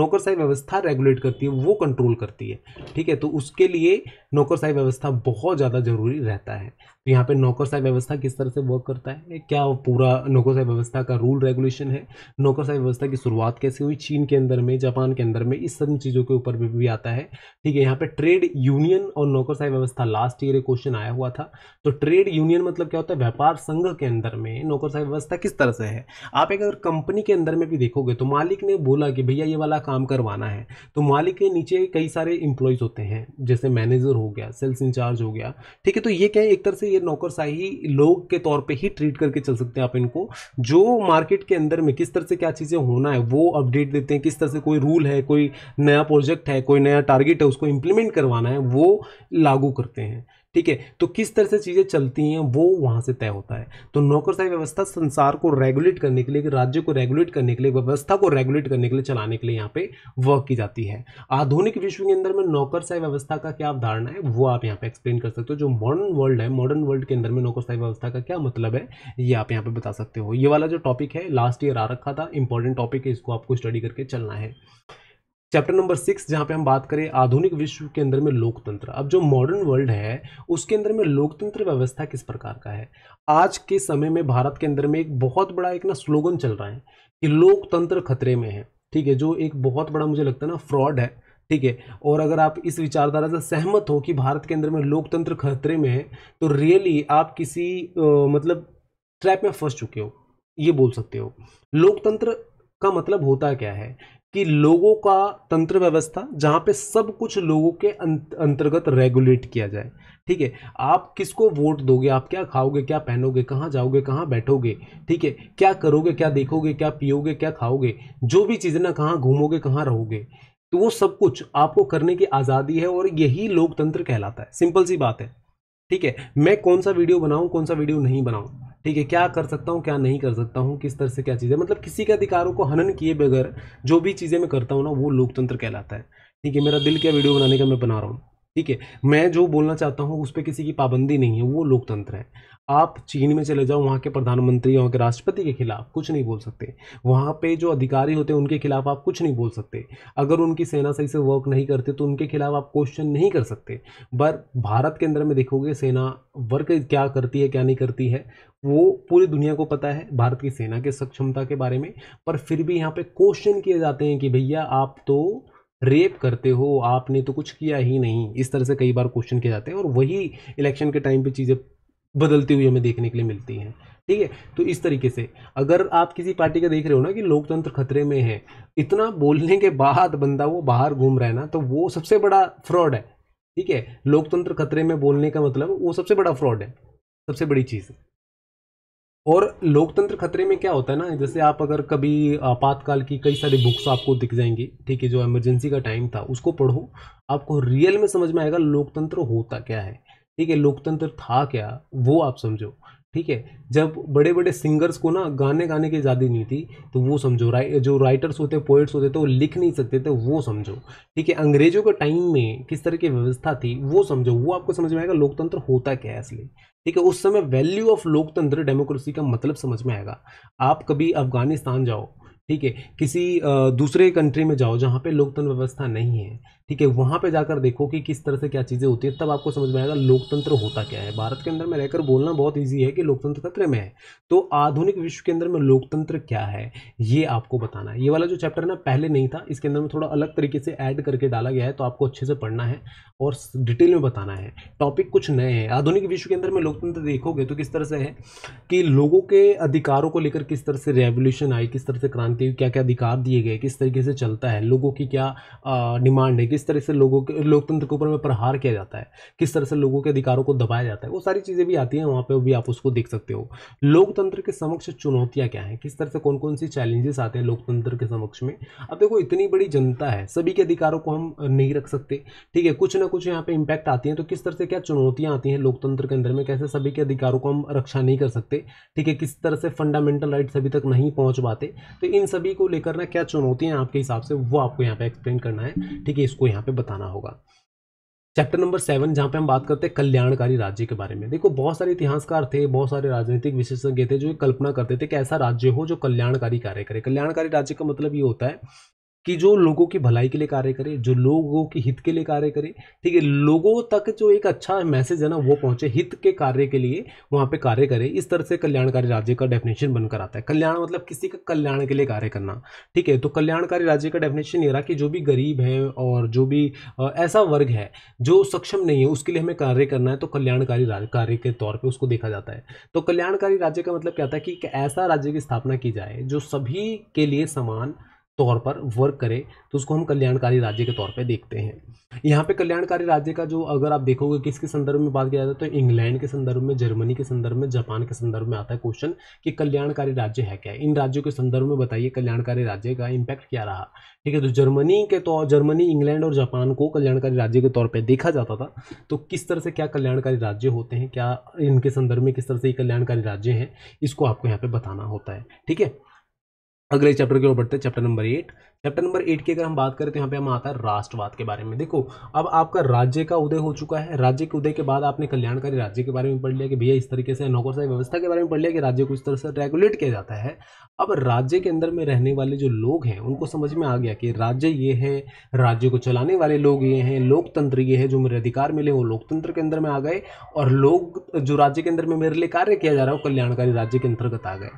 नौकरशाही व्यवस्था रेगुलेट करती है वो कंट्रोल करती है ठीक है तो उसके लिए नौकरशाही व्यवस्था बहुत ज़्यादा ज़रूरी रहता है तो यहाँ पे नौकरशाही व्यवस्था किस तरह से वर्क करता है क्या पूरा नौकरशाही व्यवस्था का रूल रेगुलेशन है नौकरशाही व्यवस्था की शुरुआत कैसे हुई चीन के अंदर में जापान के अंदर में इस सब चीज़ों के ऊपर भी, भी आता है ठीक है यहाँ पे ट्रेड यूनियन और नौकरशाही व्यवस्था लास्ट ईयर क्वेश्चन आया हुआ था तो ट्रेड यूनियन मतलब मतलब क्या होता है व्यापार संघ के अंदर में नौकरशाही व्यवस्था किस तरह से है आप एक अगर कंपनी के अंदर में भी देखोगे तो मालिक ने बोला कि भैया ये वाला काम करवाना है तो मालिक के नीचे कई सारे इंप्लॉयज़ होते हैं जैसे मैनेजर हो गया सेल्स इंचार्ज हो गया ठीक है तो ये क्या है एक तरह से ये नौकरशाही लोग के तौर पर ही ट्रीट करके चल सकते हैं आप इनको जो मार्केट के अंदर में किस तरह से क्या चीज़ें होना है वो अपडेट देते हैं किस तरह से कोई रूल है कोई नया प्रोजेक्ट है कोई नया टारगेट है उसको इम्प्लीमेंट करवाना है वो लागू करते हैं ठीक है तो किस तरह से चीज़ें चलती हैं वो वहाँ से तय होता है तो नौकरशाही व्यवस्था संसार को रेगुलेट करने के लिए राज्य को रेगुलेट करने के लिए व्यवस्था को रेगुलेट करने के लिए चलाने के लिए यहाँ पे वर्क की जाती है आधुनिक विश्व के अंदर में नौकरशाही व्यवस्था का क्या अवधारणा है वो आप यहाँ पे एक्सप्लेन कर सकते हो जो मॉडर्न वर्ल्ड है मॉडर्न वर्ल्ड के अंदर में नौकरशाही व्यवस्था का क्या मतलब है ये आप यहाँ पे बता सकते हो ये वाला जो टॉपिक है लास्ट ईयर आ रखा था इंपॉर्टेंट टॉपिक है इसको आपको स्टडी करके चलना है चैप्टर नंबर सिक्स जहाँ पे हम बात करें आधुनिक विश्व के अंदर में लोकतंत्र अब जो मॉडर्न वर्ल्ड है उसके अंदर में लोकतंत्र व्यवस्था किस प्रकार का है आज के समय में भारत के अंदर में एक बहुत बड़ा एक ना स्लोगन चल रहा है कि लोकतंत्र खतरे में है ठीक है जो एक बहुत बड़ा मुझे लगता है ना फ्रॉड है ठीक है और अगर आप इस विचारधारा से सहमत हो कि भारत के अंदर में लोकतंत्र खतरे में है तो रियली आप किसी मतलब ट्रैप में फंस चुके हो ये बोल सकते हो लोकतंत्र का मतलब होता क्या है कि लोगों का तंत्र व्यवस्था जहाँ पे सब कुछ लोगों के अंतर्गत रेगुलेट किया जाए ठीक है आप किसको वोट दोगे आप क्या खाओगे क्या पहनोगे कहाँ जाओगे कहाँ बैठोगे ठीक है क्या करोगे क्या देखोगे क्या पियोगे क्या खाओगे जो भी चीज़ें ना कहाँ घूमोगे कहाँ रहोगे तो वो सब कुछ आपको करने की आज़ादी है और यही लोकतंत्र कहलाता है सिंपल सी बात है ठीक है मैं कौन सा वीडियो बनाऊँ कौन सा वीडियो नहीं बनाऊँ ठीक है क्या कर सकता हूँ क्या नहीं कर सकता हूँ किस तरह से क्या चीज़ें मतलब किसी के अधिकारों को हनन किए बगैर जो भी चीज़ें मैं करता हूँ ना वो लोकतंत्र कहलाता है ठीक है मेरा दिल क्या वीडियो बनाने का मैं बना रहा हूँ ठीक है मैं जो बोलना चाहता हूँ उस पर किसी की पाबंदी नहीं है वो लोकतंत्र है आप चीन में चले जाओ वहाँ के प्रधानमंत्री वहाँ के राष्ट्रपति के खिलाफ कुछ नहीं बोल सकते वहाँ पे जो अधिकारी होते हैं उनके खिलाफ आप कुछ नहीं बोल सकते अगर उनकी सेना सही से वर्क नहीं करते तो उनके खिलाफ आप क्वेश्चन नहीं कर सकते पर भारत के अंदर में देखोगे सेना वर्क क्या करती है क्या नहीं करती है वो पूरी दुनिया को पता है भारत की सेना के सक्षमता के बारे में पर फिर भी यहाँ पे क्वेश्चन किए जाते हैं कि भैया आप तो रेप करते हो आपने तो कुछ किया ही नहीं इस तरह से कई बार क्वेश्चन किए जाते हैं और वही इलेक्शन के टाइम पे चीज़ें बदलती हुई हमें देखने के लिए मिलती हैं ठीक है तो इस तरीके से अगर आप किसी पार्टी का देख रहे हो ना कि लोकतंत्र खतरे में है इतना बोलने के बाद बंदा वो बाहर घूम रहा है ना तो वो सबसे बड़ा फ्रॉड है ठीक है लोकतंत्र खतरे में बोलने का मतलब वो सबसे बड़ा फ्रॉड है सबसे बड़ी चीज़ है और लोकतंत्र खतरे में क्या होता है ना जैसे आप अगर कभी आपातकाल की कई सारी बुक्स आपको दिख जाएंगी ठीक है जो इमरजेंसी का टाइम था उसको पढ़ो आपको रियल में समझ में आएगा लोकतंत्र होता क्या है ठीक है लोकतंत्र था क्या वो आप समझो ठीक है जब बड़े बड़े सिंगर्स को ना गाने गाने की आज़ादी नहीं थी तो वो समझो राइ जो राइटर्स होते पोइट्स होते थे तो वो लिख नहीं सकते थे वो समझो ठीक है अंग्रेजों के टाइम में किस तरह की व्यवस्था थी वो समझो वो आपको समझ में आएगा लोकतंत्र होता क्या है असली ठीक है उस समय वैल्यू ऑफ लोकतंत्र डेमोक्रेसी का मतलब समझ में आएगा आप कभी अफगानिस्तान जाओ ठीक है किसी दूसरे कंट्री में जाओ जहाँ पे लोकतंत्र व्यवस्था नहीं है ठीक है वहां पे जाकर देखो कि किस तरह से क्या चीज़ें होती है तब आपको समझ में आएगा लोकतंत्र होता क्या है भारत के अंदर में रहकर बोलना बहुत ईजी है कि लोकतंत्र खतरे में है तो आधुनिक विश्व के अंदर में लोकतंत्र क्या है ये आपको बताना है ये वाला जो चैप्टर ना पहले नहीं था इसके अंदर में थोड़ा अलग तरीके से ऐड करके डाला गया है तो आपको अच्छे से पढ़ना है और डिटेल में बताना है टॉपिक कुछ नए हैं आधुनिक विश्व के अंदर में लोकतंत्र देखोगे तो किस तरह से है कि लोगों के अधिकारों को लेकर किस तरह से रेवोल्यूशन आई किस तरह से क्रांति क्या क्या अधिकार दिए गए किस तरीके से चलता है लोगों की क्या डिमांड है किस तरह से लोगों के लोकतंत्र के ऊपर में प्रहार किया जाता है किस तरह से लोगों के अधिकारों को दबाया जाता है वो सारी चीज़ें भी आती हैं वहाँ पर भी आप उसको देख सकते हो लोकतंत्र के समक्ष चुनौतियाँ क्या हैं किस तरह से कौन कौन सी चैलेंजेस आते हैं लोकतंत्र के समक्ष में अब देखो इतनी बड़ी जनता है सभी के अधिकारों को हम नहीं रख सकते ठीक है कुछ ना कुछ यहाँ पे इम्पैक्ट आती हैं तो किस तरह से क्या चुनौतियाँ आती हैं लोकतंत्र के अंदर में कैसे सभी के अधिकारों को हम रक्षा नहीं कर सकते ठीक है किस तरह से फंडामेंटल राइट अभी तक नहीं पहुँच पाते तो इन सभी को लेकर ना क्या चुनौतियाँ आपके हिसाब से वो आपको यहाँ पर एक्सप्लेन करना है ठीक है इसको आपको यहाँ पे बताना होगा चैप्टर नंबर सेवन जहाँ पे हम बात करते हैं कल्याणकारी राज्य के बारे में देखो बहुत सारे इतिहासकार थे बहुत सारे राजनीतिक विशेषज्ञ थे जो कल्पना करते थे कि ऐसा राज्य हो जो कल्याणकारी कार्य करे कल्याणकारी राज्य का मतलब ये होता है कि जो लोगों की भलाई के लिए कार्य करे जो लोगों के हित के लिए कार्य करे ठीक है लोगों तक जो एक अच्छा मैसेज है ना वो पहुंचे हित के कार्य के लिए वहाँ पे कार्य करे इस तरह से कल्याणकारी राज्य का डेफिनेशन बनकर आता है कल्याण मतलब किसी का कल्याण के लिए कार्य करना ठीक है तो कल्याणकारी राज्य का डेफिनेशन ये रहा कि जो भी गरीब है और जो भी ऐसा वर्ग है जो सक्षम नहीं है उसके लिए हमें कार्य करना है तो कल्याणकारी कार्य के तौर पर उसको देखा जाता है तो कल्याणकारी राज्य का मतलब क्या था कि ऐसा राज्य की स्थापना की जाए जो सभी के लिए समान तौर पर वर्क करे तो उसको हम कल्याणकारी राज्य के तौर पे देखते हैं यहाँ पे कल्याणकारी राज्य का जो अगर आप देखोगे किसके संदर्भ में बात किया जाए तो इंग्लैंड के संदर्भ में जर्मनी के संदर्भ में जापान के संदर्भ में आता है क्वेश्चन कि कल्याणकारी राज्य है क्या इन राज्यों के संदर्भ में बताइए कल्याणकारी राज्य का इम्पैक्ट क्या रहा ठीक है तो जर्मनी के तौर जर्मनी इंग्लैंड और जापान को कल्याणकारी राज्य के तौर पर देखा जाता था तो किस तरह से क्या कल्याणकारी राज्य होते हैं क्या इनके संदर्भ में किस तरह से ये कल्याणकारी राज्य हैं इसको आपको यहाँ पर बताना होता है ठीक है अगले चैप्टर की ओर बढ़ते हैं chapter number eight chapter number eight की अगर हम बात करें तो यहाँ पे हम आता है राष्ट्रवाद के बारे में देखो अब आपका राज्य का उदय हो चुका है राज्य के उदय के बाद आपने कल्याणकारी राज्य के बारे में पढ़ लिया कि भैया इस तरीके से नौकरशाही व्यवस्था के बारे में पढ़ लिया कि राज्य को इस तरह से रेगुलेट किया जाता है अब राज्य के अंदर में रहने वाले जो लोग हैं उनको समझ में आ गया कि राज्य ये है राज्य को चलाने वाले लोग ये हैं लोकतंत्र ये है जो मेरे अधिकार मिले वो लोकतंत्र के अंदर में आ गए और लोग जो राज्य के अंदर में मेरे लिए कार्य किया जा रहा है वो कल्याणकारी राज्य के अंतर्गत आ गए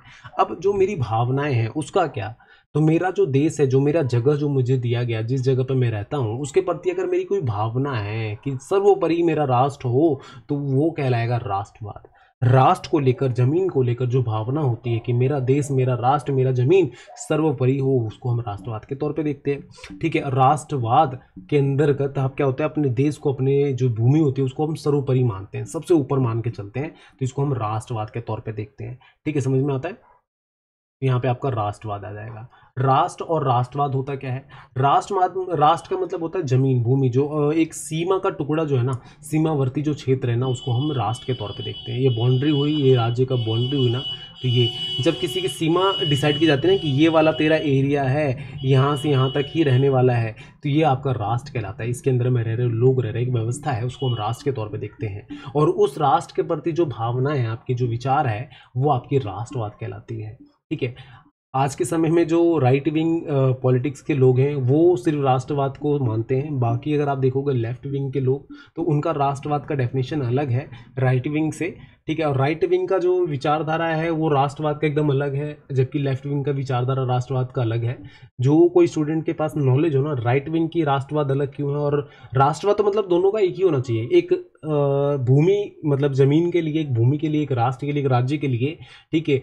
अब जो मेरी भावनाएं हैं उसका क्या तो मेरा जो देश है जो मेरा जगह जो मुझे दिया गया जिस जगह पर मैं रहता हूँ उसके प्रति अगर मेरी कोई भावना है कि सर्वोपरि मेरा राष्ट्र हो तो वो कहलाएगा राष्ट्रवाद राष्ट्र को लेकर जमीन को लेकर जो भावना होती है कि मेरा देश मेरा राष्ट्र मेरा जमीन सर्वोपरि हो उसको हम राष्ट्रवाद के तौर पे देखते हैं ठीक है राष्ट्रवाद के अंदर का क्या होता है अपने देश को अपने जो भूमि होती है उसको हम सर्वोपरि मानते हैं सबसे ऊपर मान के चलते हैं तो इसको हम राष्ट्रवाद के तौर पर देखते हैं ठीक है समझ में आता है यहाँ पे आपका राष्ट्रवाद आ जाएगा राष्ट्र और राष्ट्रवाद होता क्या है राष्ट्रवाद राष्ट्र का मतलब होता है जमीन भूमि जो एक सीमा का टुकड़ा जो है ना सीमावर्ती जो क्षेत्र है ना उसको हम राष्ट्र के तौर पे देखते हैं ये बाउंड्री हुई ये राज्य का बाउंड्री हुई ना तो ये जब किसी की सीमा डिसाइड की जाती है ना कि ये वाला तेरा एरिया है यहाँ से यहाँ तक ही रहने वाला है तो ये आपका राष्ट्र कहलाता है इसके अंदर में रह रहे लोग रह रहे एक व्यवस्था है उसको हम राष्ट्र के तौर पर देखते हैं और उस राष्ट्र के प्रति जो भावना है आपकी जो विचार है वो आपकी राष्ट्रवाद कहलाती है ठीक है आज के समय में जो राइट विंग पॉलिटिक्स के लोग हैं वो सिर्फ राष्ट्रवाद को मानते हैं बाकी अगर आप देखोगे लेफ्ट विंग के लोग तो उनका राष्ट्रवाद का डेफिनेशन अलग है राइट विंग से ठीक है और राइट विंग का जो विचारधारा है वो राष्ट्रवाद का एकदम अलग है जबकि लेफ्ट विंग का विचारधारा राष्ट्रवाद का अलग है जो कोई स्टूडेंट के पास नॉलेज हो ना राइट विंग की राष्ट्रवाद अलग क्यों है और राष्ट्रवाद तो मतलब दोनों का एक ही होना चाहिए एक भूमि मतलब ज़मीन के लिए एक भूमि के लिए एक राष्ट्र के लिए एक राज्य के लिए ठीक है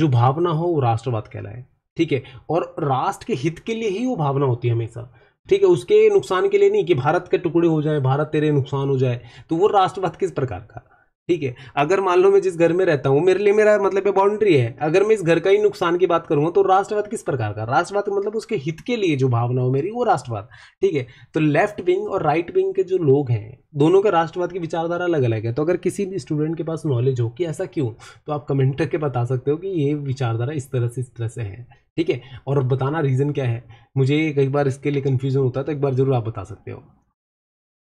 जो भावना हो वो राष्ट्रवाद कहलाए ठीक है और राष्ट्र के हित के लिए ही वो भावना होती है हमेशा ठीक है उसके नुकसान के लिए नहीं कि भारत के टुकड़े हो जाए भारत तेरे नुकसान हो जाए तो वो राष्ट्रवाद किस प्रकार का ठीक है अगर मान लो मैं जिस घर में रहता हूँ मेरे लिए मेरा मतलब ये बाउंड्री है अगर मैं इस घर का ही नुकसान की बात करूँगा तो राष्ट्रवाद किस प्रकार का राष्ट्रवाद मतलब उसके हित के लिए जो भावना हो मेरी वो राष्ट्रवाद ठीक है तो लेफ्ट विंग और राइट विंग के जो लोग हैं दोनों के राष्ट्रवाद की विचारधारा अलग अलग है तो अगर किसी भी स्टूडेंट के पास नॉलेज हो कि ऐसा क्यों तो आप कमेंट करके बता सकते हो कि ये विचारधारा इस तरह से इस तरह से है ठीक है और बताना रीज़न क्या है मुझे कई बार इसके लिए कन्फ्यूज़न होता है तो एक बार ज़रूर आप बता सकते हो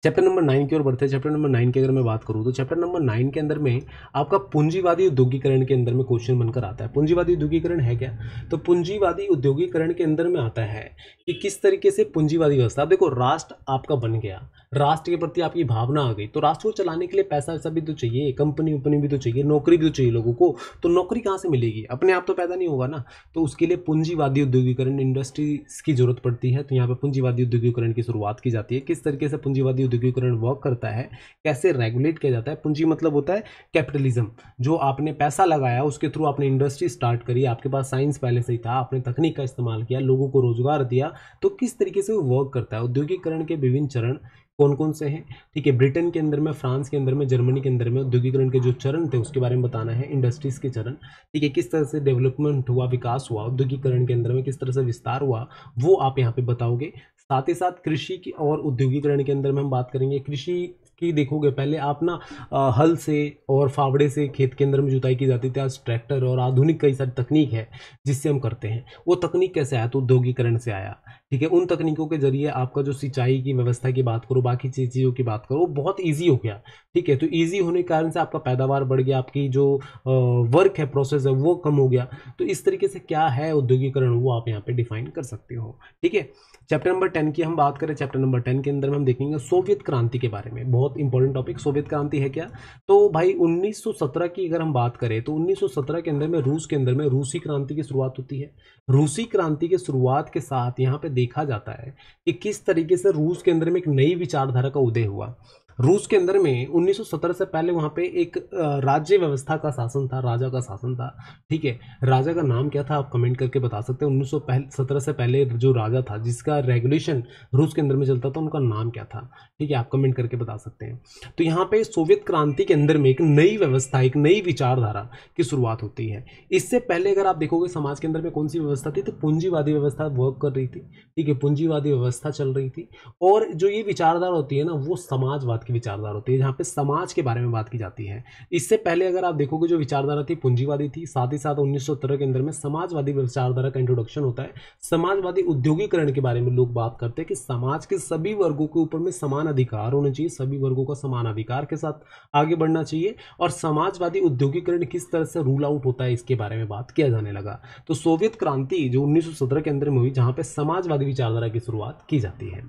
चैप्टर नंबर नाइन की ओर बढ़ते हैं चैप्टर नंबर नाइन की अगर मैं बात करूँ तो चैप्टर नंबर नाइन के अंदर में आपका पूंजीवादी उद्योगीकरण के अंदर में क्वेश्चन बनकर आता है पूंजीवादी उद्योगीकरण है क्या तो पूंजीवादी उद्योगीकरण के अंदर में आता है कि किस तरीके से पूंजीवादी व्यवस्था देखो राष्ट्र आपका बन गया राष्ट्र के प्रति आपकी भावना आ गई तो राष्ट्र को चलाने के लिए पैसा वैसा भी तो चाहिए कंपनी उपनी भी तो चाहिए नौकरी भी तो चाहिए लोगों को तो नौकरी कहाँ से मिलेगी अपने आप तो पैदा नहीं होगा ना तो उसके लिए पूंजीवादी उद्योगीकरण इंडस्ट्रीज की जरूरत पड़ती है तो यहाँ पर पूंजीवादी उद्योगीकरण की शुरुआत की जाती है किस तरीके से पूंजीवादी औद्योगिकरण वर्क करता है कैसे रेगुलेट किया जाता है पूंजी मतलब होता है कैपिटलिज्म जो आपने पैसा लगाया उसके थ्रू आपने इंडस्ट्री स्टार्ट करी आपके पास साइंस पहले से ही था आपने तकनीक का इस्तेमाल किया लोगों को रोजगार दिया तो किस तरीके से वो वर्क करता है औद्योगिकरण के विभिन्न चरण कौन कौन से हैं ठीक है ब्रिटेन के अंदर में फ्रांस के अंदर में जर्मनी के अंदर में औद्योगिकरण के जो चरण थे उसके बारे में बताना है इंडस्ट्रीज़ के चरण ठीक है किस तरह से डेवलपमेंट हुआ विकास हुआ औद्योगिकरण के अंदर में किस तरह से विस्तार हुआ वो आप यहाँ पे बताओगे साथ ही साथ कृषि की और औद्योगिकरण के अंदर में हम बात करेंगे कृषि की देखोगे पहले आप ना हल से और फावड़े से खेत के अंदर में जुताई की जाती थी आज ट्रैक्टर और आधुनिक कई सारी तकनीक है जिससे हम करते हैं वो तकनीक कैसे आया तो औद्योगिकरण से आया ठीक है उन तकनीकों के जरिए आपका जो सिंचाई की व्यवस्था की बात करो बाकी चीज़ों की बात करो वो बहुत ईजी हो गया ठीक है तो ईजी होने के कारण से आपका पैदावार बढ़ गया आपकी जो वर्क है प्रोसेस है वो कम हो गया तो इस तरीके से क्या है औद्योगिकरण वो आप यहाँ पे डिफाइन कर सकते हो ठीक है चैप्टर नंबर टेन की हम बात करें चैप्टर नंबर टेन के अंदर हम देखेंगे सोवियत क्रांति के बारे में बहुत इंपॉर्टेंट टॉपिक सोवियत क्रांति है क्या तो भाई 1917 की अगर हम बात करें तो 1917 के अंदर में रूस के अंदर में रूसी क्रांति की शुरुआत होती है रूसी क्रांति की शुरुआत के साथ यहाँ पे देखा जाता है कि किस तरीके से रूस के अंदर में एक नई विचारधारा का उदय हुआ रूस के अंदर में 1917 से पहले वहाँ पे एक राज्य व्यवस्था का शासन था राजा का शासन था ठीक है राजा का नाम क्या था आप कमेंट करके बता सकते हैं उन्नीस सौ से पहले जो राजा था जिसका रेगुलेशन रूस के अंदर में चलता था उनका नाम क्या था ठीक है आप कमेंट करके बता सकते हैं तो यहाँ पे सोवियत क्रांति के अंदर में एक नई व्यवस्था एक नई विचारधारा की शुरुआत होती है इससे पहले अगर आप देखोगे समाज के अंदर में कौन सी व्यवस्था थी तो पूंजीवादी व्यवस्था वर्क कर रही थी ठीक है पूंजीवादी व्यवस्था चल रही थी और जो ये विचारधारा होती है ना वो समाजवाद बात की विचारधारा होती है जहाँ पे समाज के बारे में बात की जाती है इससे पहले अगर आप देखोगे जो विचारधारा थी पूंजीवादी थी साथ ही साथ उन्नीस के अंदर में समाजवादी विचारधारा का इंट्रोडक्शन होता है समाजवादी उद्योगीकरण के बारे में लोग बात करते हैं कि समाज के सभी वर्गों के ऊपर में समान अधिकार होने चाहिए सभी वर्गों का समान अधिकार के साथ आगे बढ़ना चाहिए और समाजवादी उद्योगीकरण किस तरह से रूल आउट होता है इसके बारे में बात किया जाने लगा तो सोवियत क्रांति जो उन्नीस के अंदर में हुई जहाँ पे समाजवादी विचारधारा की शुरुआत की जाती है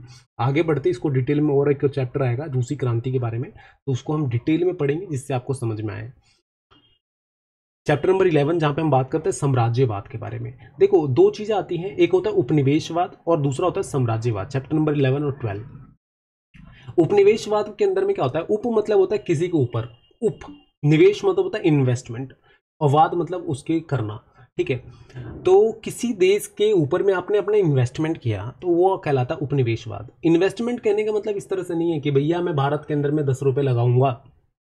आगे बढ़ते इसको डिटेल में और एक चैप्टर आएगा रूसी क्रांति के बारे में तो उसको हम डिटेल में पढ़ेंगे जिससे आपको समझ में आए चैप्टर नंबर इलेवन जहाँ पे हम बात करते हैं साम्राज्यवाद के बारे में देखो दो चीज़ें आती हैं एक होता है उपनिवेशवाद और दूसरा होता है साम्राज्यवाद चैप्टर नंबर इलेवन और ट्वेल्व उपनिवेशवाद के अंदर में क्या होता है उप मतलब होता है किसी के ऊपर उप निवेश मतलब होता है इन्वेस्टमेंट और वाद मतलब उसके करना ठीक है तो किसी देश के ऊपर में आपने अपना इन्वेस्टमेंट किया तो वो कहलाता उपनिवेशवाद इन्वेस्टमेंट कहने का मतलब इस तरह से नहीं है कि भैया मैं भारत के अंदर में दस रुपये लगाऊंगा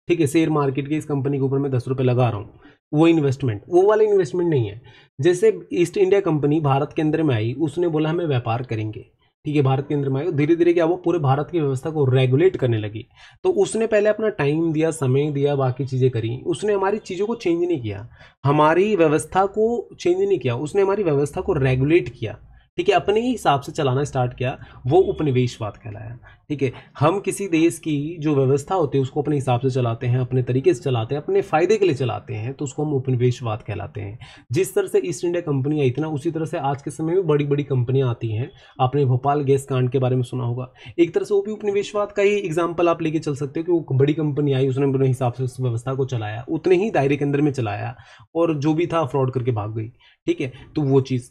ठीक है शेयर मार्केट के इस कंपनी के ऊपर मैं दस रुपये लगा रहा हूँ वो इन्वेस्टमेंट वो वाला इन्वेस्टमेंट नहीं है जैसे ईस्ट इंडिया कंपनी भारत के अंदर में आई उसने बोला हमें व्यापार करेंगे ठीक है भारत के अंदर में धीरे धीरे क्या वो पूरे भारत की व्यवस्था को रेगुलेट करने लगी तो उसने पहले अपना टाइम दिया समय दिया बाकी चीज़ें करी उसने हमारी चीज़ों को चेंज नहीं किया हमारी व्यवस्था को चेंज नहीं किया उसने हमारी व्यवस्था को रेगुलेट किया ठीक है अपने ही हिसाब से चलाना स्टार्ट किया वो उपनिवेशवाद कहलाया ठीक है हम किसी देश की जो व्यवस्था होती है उसको अपने हिसाब से चलाते हैं अपने तरीके से चलाते हैं अपने फ़ायदे के लिए चलाते हैं तो उसको हम उपनिवेशवाद कहलाते हैं जिस तरह से ईस्ट इंडिया कंपनी आई थी ना उसी तरह से आज के समय में बड़ी बड़ी कंपनियाँ आती हैं आपने भोपाल गैस कांड के बारे में सुना होगा एक तरह से वो भी उपनिवेशवाद का ही एग्जाम्पल आप लेके चल सकते हो कि वो बड़ी कंपनी आई उसने अपने हिसाब से उस व्यवस्था को चलाया उतने ही दायरे के अंदर में चलाया और जो भी था फ्रॉड करके भाग गई ठीक है तो वो चीज़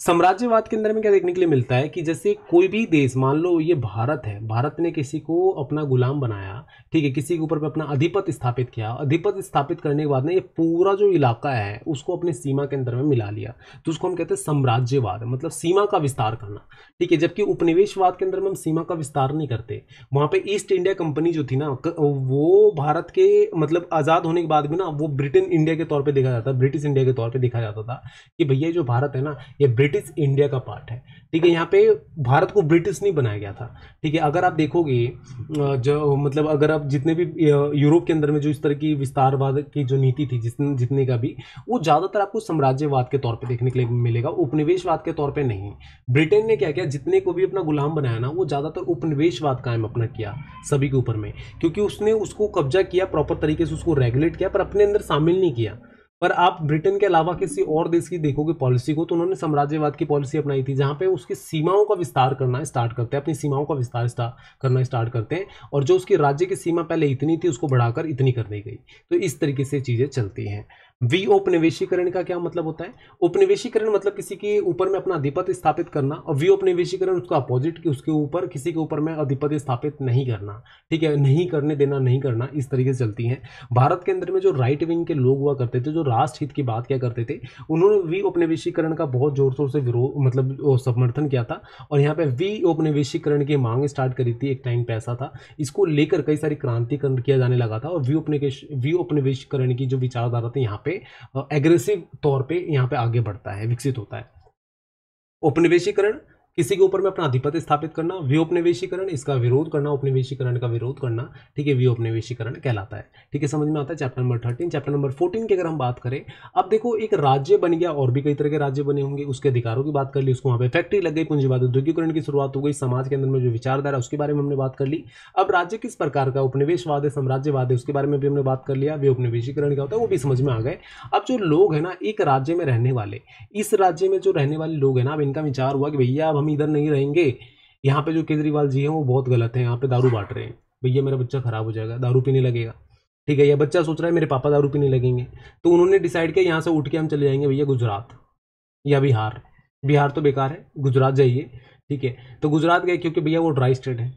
साम्राज्यवाद के अंदर में क्या देखने के लिए मिलता है कि जैसे कोई भी देश मान लो ये भारत है भारत ने किसी को अपना गुलाम बनाया ठीक है किसी के ऊपर पे अपना अधिपत स्थापित किया अधिपत स्थापित करने के बाद ना ये पूरा जो इलाका है उसको अपनी सीमा के अंदर में मिला लिया तो उसको हम कहते हैं साम्राज्यवाद मतलब सीमा का विस्तार करना ठीक है जबकि उपनिवेशवाद के अंदर में हम सीमा का विस्तार नहीं करते वहाँ पर ईस्ट इंडिया कंपनी जो थी ना वो भारत के मतलब आज़ाद होने के बाद भी ना वो ब्रिटेन इंडिया के तौर पर देखा जाता ब्रिटिश इंडिया के तौर पर देखा जाता था कि भैया जो भारत है ना ये ब्रिटिश इंडिया का पार्ट है ठीक है यहाँ पे भारत को ब्रिटिश नहीं बनाया गया था ठीक है अगर आप देखोगे जो मतलब अगर आप जितने भी यूरोप के अंदर में जो इस तरह की विस्तारवाद की जो नीति थी जितने जितने का भी वो ज़्यादातर आपको साम्राज्यवाद के तौर पर देखने के लिए मिलेगा उपनिवेशवाद के तौर पर नहीं ब्रिटेन ने क्या किया जितने को भी अपना गुलाम बनाया ना वो ज़्यादातर उपनिवेशवाद कायम अपना किया सभी के ऊपर में क्योंकि उसने उसको कब्जा किया प्रॉपर तरीके से उसको रेगुलेट किया पर अपने अंदर शामिल नहीं किया पर आप ब्रिटेन के अलावा किसी और देश की देखोगे पॉलिसी को तो उन्होंने साम्राज्यवाद की पॉलिसी अपनाई थी जहाँ पे उसकी सीमाओं का विस्तार करना स्टार्ट करते हैं अपनी सीमाओं का विस्तार करना स्टार्ट करते हैं और जो उसकी राज्य की सीमा पहले इतनी थी उसको बढ़ाकर इतनी कर दी गई तो इस तरीके से चीज़ें चलती हैं विोपनिवेशीकरण का क्या मतलब होता है उपनिवेशीकरण मतलब किसी के ऊपर में अपना अधिपत्य स्थापित करना और विोपनिवेशीकरण उसका अपोजिट कि उसके ऊपर किसी के ऊपर में अधिपत्य स्थापित नहीं करना ठीक है नहीं करने देना नहीं करना इस तरीके से चलती हैं भारत के अंदर में जो राइट विंग के लोग हुआ करते थे जो राष्ट्र हित की बात क्या करते थे उन्होंने वी उपनिवेशीकरण का बहुत जोर शोर से विरोध मतलब समर्थन किया था और यहाँ पर उपनिवेशीकरण की मांग स्टार्ट करी थी एक टाइम पैसा था इसको लेकर कई सारी क्रांति किया जाने लगा था और विोपनिवेश उपनिवेशीकरण की जो विचारधारा थी यहाँ पे एग्रेसिव तौर पे यहाँ पे आगे बढ़ता है विकसित होता है उपनिवेशीकरण किसी के ऊपर में अपना अधिपत्य स्थापित करना व्योपनिवेशीकरण इसका विरोध करना उपनिवेशीकरण का विरोध करना ठीक है व्योपनिवेशीकरण कहलाता है ठीक है समझ में आता है chapter number thirteen chapter number fourteen की अगर हम बात करें अब देखो एक राज्य बन गया और भी कई तरह के राज्य बने होंगे उसके अधिकारों की बात कर ली उसको वहाँ पे फैक्ट्री लग गई पूंजीवाद उद्योगीकरण की शुरुआत हो गई समाज के अंदर में जो विचारधारा उसके बारे में हमने बात कर ली अब राज्य किस प्रकार का उपनिवेशवाद है साम्राज्यवाद है उसके बारे में भी हमने बात कर लिया व्योपनिवेशीकरण क्या होता है वो भी समझ में आ गए अब जो लोग हैं ना एक राज्य में रहने वाले इस राज्य में जो रहने वाले लोग हैं ना अब इनका विचार हुआ कि भैया अब हम इधर नहीं रहेंगे यहाँ पे जो केजरीवाल जी हैं वो बहुत गलत हैं यहाँ पे दारू बांट रहे हैं भैया मेरा बच्चा खराब हो जाएगा दारू पीने लगेगा ठीक है या बच्चा सोच रहा है मेरे पापा दारू पीने लगेंगे तो उन्होंने डिसाइड किया यहाँ से उठ के हम चले जाएंगे भैया गुजरात या बिहार बिहार तो बेकार है गुजरात जाइए ठीक है तो गुजरात गए क्योंकि भैया वो ड्राई स्टेट है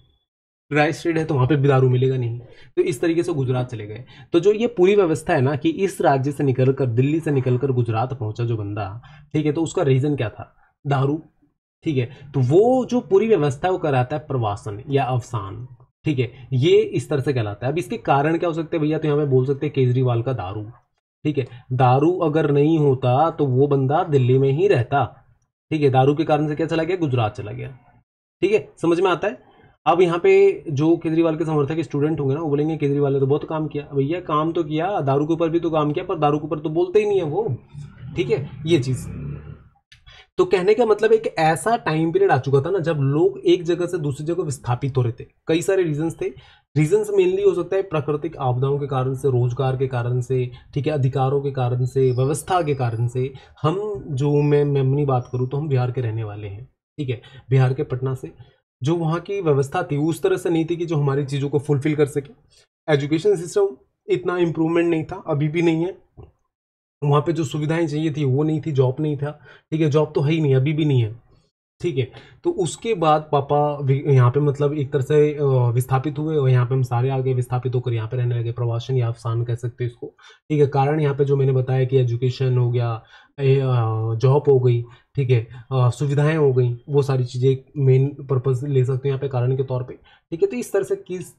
ड्राई स्टेट है तो वहाँ पे भी दारू मिलेगा नहीं तो इस तरीके से गुजरात चले गए तो जो ये पूरी व्यवस्था है ना कि इस राज्य से निकलकर दिल्ली से निकलकर गुजरात पहुँचा जो बंदा ठीक है तो उसका रीज़न क्या था दारू ठीक है तो वो जो पूरी व्यवस्था वो कराता है प्रवासन या अवसान ठीक है ये इस तरह से कहलाता है अब इसके कारण क्या हो सकते हैं भैया तो यहाँ पे बोल सकते हैं केजरीवाल का दारू ठीक है दारू अगर नहीं होता तो वो बंदा दिल्ली में ही रहता ठीक है दारू के कारण से क्या चला गया गुजरात चला गया ठीक है समझ में आता है अब यहाँ पे जो केजरीवाल के समर्थक स्टूडेंट होंगे ना वो बोलेंगे केजरीवाल ने तो बहुत काम किया भैया काम तो किया दारू के ऊपर भी तो काम किया पर दारू के ऊपर तो बोलते ही नहीं है वो ठीक है ये चीज़ तो कहने का मतलब एक ऐसा टाइम पीरियड आ चुका था ना जब लोग एक जगह से दूसरी जगह विस्थापित हो रहे थे कई सारे रीजंस थे रीजंस मेनली हो सकता है प्राकृतिक आपदाओं के कारण से रोजगार के कारण से ठीक है अधिकारों के कारण से व्यवस्था के कारण से हम जो मैं मैं अपनी बात करूँ तो हम बिहार के रहने वाले हैं ठीक है बिहार के पटना से जो वहाँ की व्यवस्था थी उस तरह से नहीं थी कि जो हमारी चीज़ों को फुलफिल कर सके एजुकेशन सिस्टम इतना इम्प्रूवमेंट नहीं था अभी भी नहीं है वहाँ पे जो सुविधाएं चाहिए थी वो नहीं थी जॉब नहीं था ठीक है जॉब तो है ही नहीं अभी भी नहीं है ठीक है तो उसके बाद पापा यहाँ पे मतलब एक तरह से विस्थापित हुए और यहाँ पे हम सारे आगे विस्थापित होकर यहाँ पे रहने लगे प्रवासन या अफसान कह सकते हैं इसको ठीक है कारण यहाँ पे जो मैंने बताया कि एजुकेशन हो गया जॉब हो गई ठीक है सुविधाएं हो गई वो सारी चीज़ें मेन पर्पज़ ले सकते हैं यहाँ पे कारण के तौर पे ठीक है तो इस तरह से किस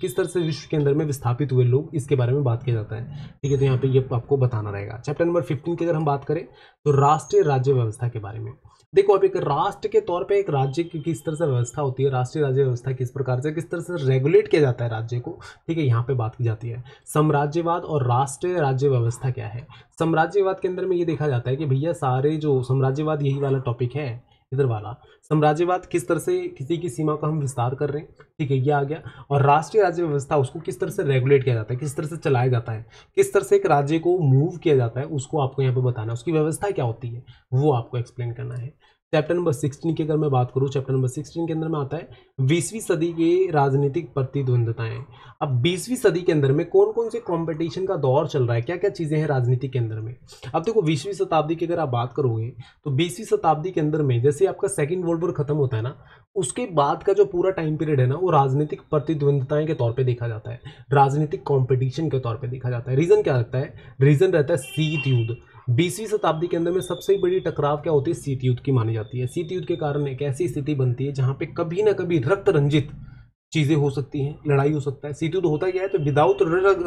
किस तरह से विश्व के अंदर में विस्थापित हुए लोग इसके बारे में बात किया जाता है ठीक है तो यहाँ पे ये आपको बताना रहेगा चैप्टर नंबर फिफ्टीन की अगर हम बात करें तो राष्ट्रीय राज्य व्यवस्था के बारे में देखो अब एक राष्ट्र के तौर पे एक राज्य की किस तरह से व्यवस्था होती है राष्ट्रीय राज्य व्यवस्था किस प्रकार से किस तरह से रेगुलेट किया जाता है राज्य को ठीक है यहाँ पे बात की जाती है साम्राज्यवाद और राष्ट्रीय राज्य व्यवस्था क्या है साम्राज्यवाद के अंदर में ये देखा जाता है कि भैया सारे जो साम्राज्यवाद यही वाला टॉपिक है इधर वाला साम्राज्यवाद किस तरह से किसी की सीमा का हम विस्तार कर रहे हैं ठीक है ये आ गया और राष्ट्रीय राज्य व्यवस्था उसको किस तरह से रेगुलेट किया जाता है किस तरह से चलाया जाता है किस तरह से एक राज्य को मूव किया जाता है उसको आपको यहाँ पे बताना है उसकी व्यवस्था क्या होती है वो आपको एक्सप्लेन करना है चैप्टर नंबर सिक्सटीन की अगर मैं बात करूँ चैप्टर नंबर सिक्सटीन के अंदर में आता है बीसवीं सदी के राजनीतिक प्रतिद्वंदताएं अब बीसवीं सदी के अंदर में कौन कौन से कॉम्पिटिशन का दौर चल रहा है क्या क्या चीज़ें हैं राजनीति के अंदर में अब देखो बीसवीं शताब्दी की अगर आप बात करोगे तो बीसवीं शताब्दी के अंदर में जैसे आपका सेकेंड वर्ल्ड वॉर खत्म होता है ना उसके बाद का जो पूरा टाइम पीरियड है ना वो राजनीतिक प्रतिद्वंदताएं के तौर पे देखा जाता है राजनीतिक कंपटीशन के तौर पे देखा जाता है रीज़न क्या रहता है रीज़न रहता है शीत युद्ध बीसवीं शताब्दी के अंदर में सबसे बड़ी टकराव क्या होती है शीत युद्ध की मानी जाती है शीत युद्ध के कारण एक ऐसी स्थिति बनती है जहाँ पे कभी ना कभी रक्त रंजित चीज़ें हो सकती हैं लड़ाई हो सकता है शीत युद्ध होता क्या है तो विदाउट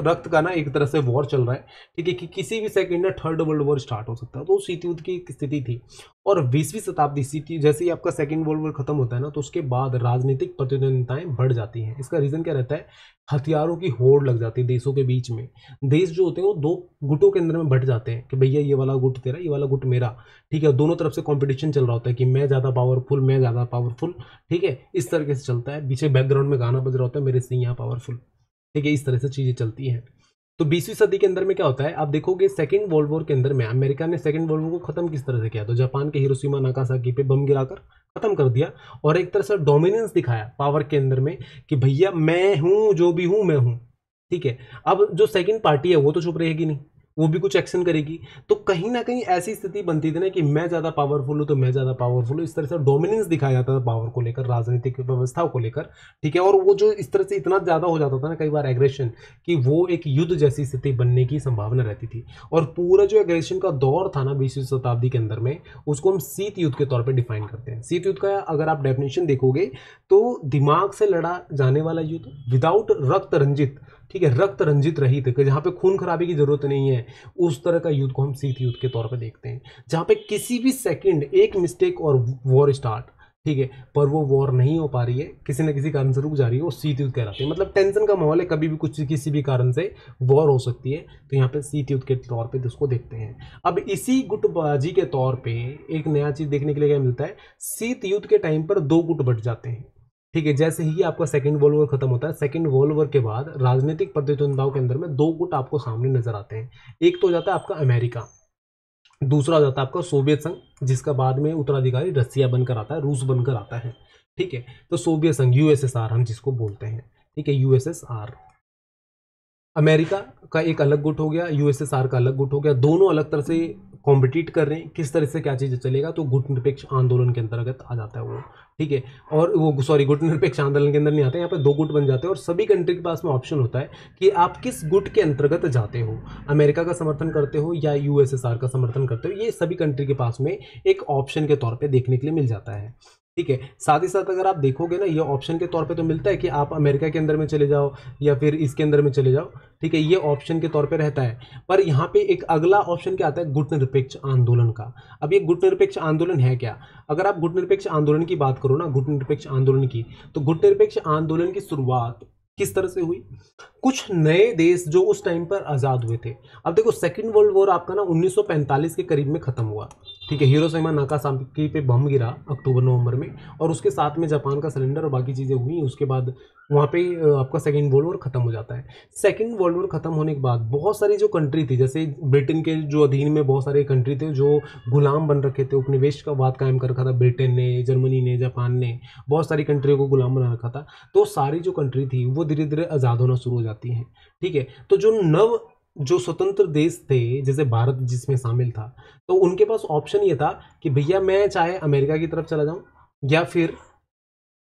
रक्त का ना एक तरह से वॉर चल रहा है ठीक है कि किसी भी सेकंड में थर्ड वर्ल्ड वॉर स्टार्ट हो सकता है तो शीत युद्ध की स्थिति थी और बीसवीं शताब्दी सीटी जैसे ही आपका सेकेंड वर्ल्ड वॉर खत्म होता है ना तो उसके बाद राजनीतिक प्रतिद्वंदताएं बढ़ जाती हैं इसका रीज़न क्या रहता है हथियारों की होड़ लग जाती है देशों के बीच में देश जो होते हैं वो दो गुटों के अंदर में बट जाते हैं कि भैया ये वाला गुट तेरा ये वाला गुट मेरा ठीक है दोनों तरफ से कॉम्पिटिशन चल रहा होता है कि मैं ज़्यादा पावरफुल मैं ज़्यादा पावरफुल ठीक है इस तरीके से चलता है पीछे बैकग्राउंड में गाना बज रहा होता है मेरे से यहाँ पावरफुल ठीक है इस तरह से चीज़ें चलती हैं तो बीसवीं सदी के अंदर में क्या होता है आप देखोगे सेकंड वर्ल्ड वॉर के अंदर में अमेरिका ने सेकंड वर्ल्ड वॉर को खत्म किस तरह से किया तो जापान के हिरोशिमा नाकासाकी पे बम गिराकर खत्म कर दिया और एक तरह से डोमिनेंस दिखाया पावर के अंदर में कि भैया मैं हूं जो भी हूं मैं हूं ठीक है अब जो सेकेंड पार्टी है वो तो चुप रहेगी नहीं वो भी कुछ एक्शन करेगी तो कहीं ना कहीं ऐसी स्थिति बनती थी ना कि मैं ज़्यादा पावरफुल हूँ तो मैं ज़्यादा पावरफुल हूँ इस तरह से डोमिनेंस दिखाया जाता था पावर को लेकर राजनीतिक व्यवस्थाओं को लेकर ठीक है और वो जो इस तरह से इतना ज़्यादा हो जाता था ना कई बार एग्रेशन कि वो एक युद्ध जैसी स्थिति बनने की संभावना रहती थी और पूरा जो एग्रेशन का दौर था ना बीसवीं शताब्दी के अंदर में उसको हम शीत युद्ध के तौर पर डिफाइन करते हैं शीत युद्ध का अगर आप डेफिनेशन देखोगे तो दिमाग से लड़ा जाने वाला युद्ध विदाउट रक्त रंजित ठीक है रक्त रंजित रहित जहाँ पे खून खराबे की जरूरत नहीं है उस तरह का युद्ध को हम सीत युद्ध के तौर पे देखते हैं जहाँ पे किसी भी सेकंड एक मिस्टेक और वॉर स्टार्ट ठीक है पर वो वॉर नहीं हो पा रही है किसी न किसी कारण से रुक जा रही है वो सीत युद्ध कहलाते हैं मतलब टेंशन का माहौल है कभी भी कुछ किसी भी कारण से वॉर हो सकती है तो यहाँ पे सीत युद्ध के तौर पे उसको देखते हैं अब इसी गुटबाजी के तौर पे एक नया चीज़ देखने के लिए क्या मिलता है सीत युद्ध के टाइम पर दो गुट बट जाते हैं ठीक है जैसे ही आपका सेकंड वर्ल्ड वॉर खत्म होता है सेकंड वर्ल्ड वॉर के बाद राजनीतिक प्रतिद्वंदाओं के अंदर में दो गुट आपको सामने नजर आते हैं एक तो हो जाता है आपका अमेरिका दूसरा हो जाता है आपका सोवियत संघ जिसका बाद में उत्तराधिकारी रसिया बनकर आता है रूस बनकर आता है ठीक है तो सोवियत संघ यूएसएसआर हम जिसको बोलते हैं ठीक है यूएसएसआर अमेरिका का एक अलग गुट हो गया यूएसएसआर का अलग गुट हो गया दोनों अलग तरह से कॉम्पिटिट कर रहे हैं किस तरह से क्या चीज़ चलेगा तो गुट निरपेक्ष आंदोलन के अंतर्गत आ जाता है वो ठीक है और वो सॉरी गुट निरपेक्ष आंदोलन के अंदर नहीं आते यहाँ पर दो गुट बन जाते हैं और सभी कंट्री के पास में ऑप्शन होता है कि आप किस गुट के अंतर्गत जाते हो अमेरिका का समर्थन करते हो या यूएसएसआर का समर्थन करते हो ये सभी कंट्री के पास में एक ऑप्शन के तौर पर देखने के लिए मिल जाता है ठीक है साथ ही साथ अगर आप देखोगे ना ये ऑप्शन के तौर पे तो मिलता है कि आप अमेरिका के अंदर में चले जाओ या फिर इसके अंदर में चले जाओ ठीक है ये ऑप्शन के तौर पे रहता है पर यहाँ पे एक अगला ऑप्शन क्या आता है गुट निरपेक्ष आंदोलन का अब ये गुट निरपेक्ष आंदोलन है क्या अगर आप गुट निरपेक्ष आंदोलन की बात करो ना गुट निरपेक्ष आंदोलन की तो गुटनिरपेक्ष आंदोलन की शुरुआत किस तरह से हुई कुछ नए देश जो उस टाइम पर आज़ाद हुए थे अब देखो सेकेंड वर्ल्ड वॉर आपका ना 1945 के करीब में ख़त्म हुआ ठीक है हीरो हिरोशिमा नाकासाकी पे बम गिरा अक्टूबर नवंबर में और उसके साथ में जापान का सिलेंडर और बाकी चीज़ें हुई उसके बाद वहाँ पे आपका सेकेंड वर्ल्ड वॉर ख़त्म हो जाता है सेकेंड वर्ल्ड वॉर ख़त्म होने के बाद बहुत सारी जो कंट्री थी जैसे ब्रिटेन के जो अधीन में बहुत सारे कंट्री थे जो गुलाम बन रखे थे उपनिवेश का वाद कायम कर रखा था ब्रिटेन ने जर्मनी ने जापान ने बहुत सारी कंट्रियों को गुलाम बना रखा था तो सारी जो कंट्री थी वो धीरे धीरे आज़ाद होना शुरू हो जाती हैं ठीक है तो जो नव जो स्वतंत्र देश थे जैसे भारत जिसमें शामिल था तो उनके पास ऑप्शन ये था कि भैया मैं चाहे अमेरिका की तरफ चला जाऊँ या फिर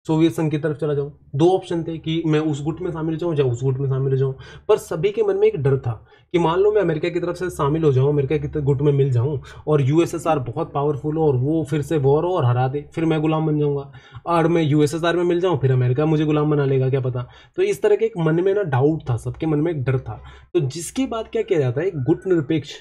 सोवियत संघ की तरफ चला जाऊँ दो ऑप्शन थे कि मैं उस गुट में शामिल हो जाऊँ या उस गुट में शामिल हो जाऊँ पर सभी के मन में एक डर था कि मान लो मैं अमेरिका की तरफ से शामिल हो जाऊँ अमेरिका की गुट में मिल जाऊँ और यूएसएसआर बहुत पावरफुल हो और वो फिर से वॉर हो और हरा दे फिर मैं गुलाम बन जाऊँगा और मैं यूएसएसआर में मिल जाऊँ फिर अमेरिका मुझे गुलाम बना लेगा क्या पता तो इस तरह के एक मन में ना डाउट था सबके मन में एक डर था तो जिसके बाद क्या किया जाता है एक गुट निरपेक्ष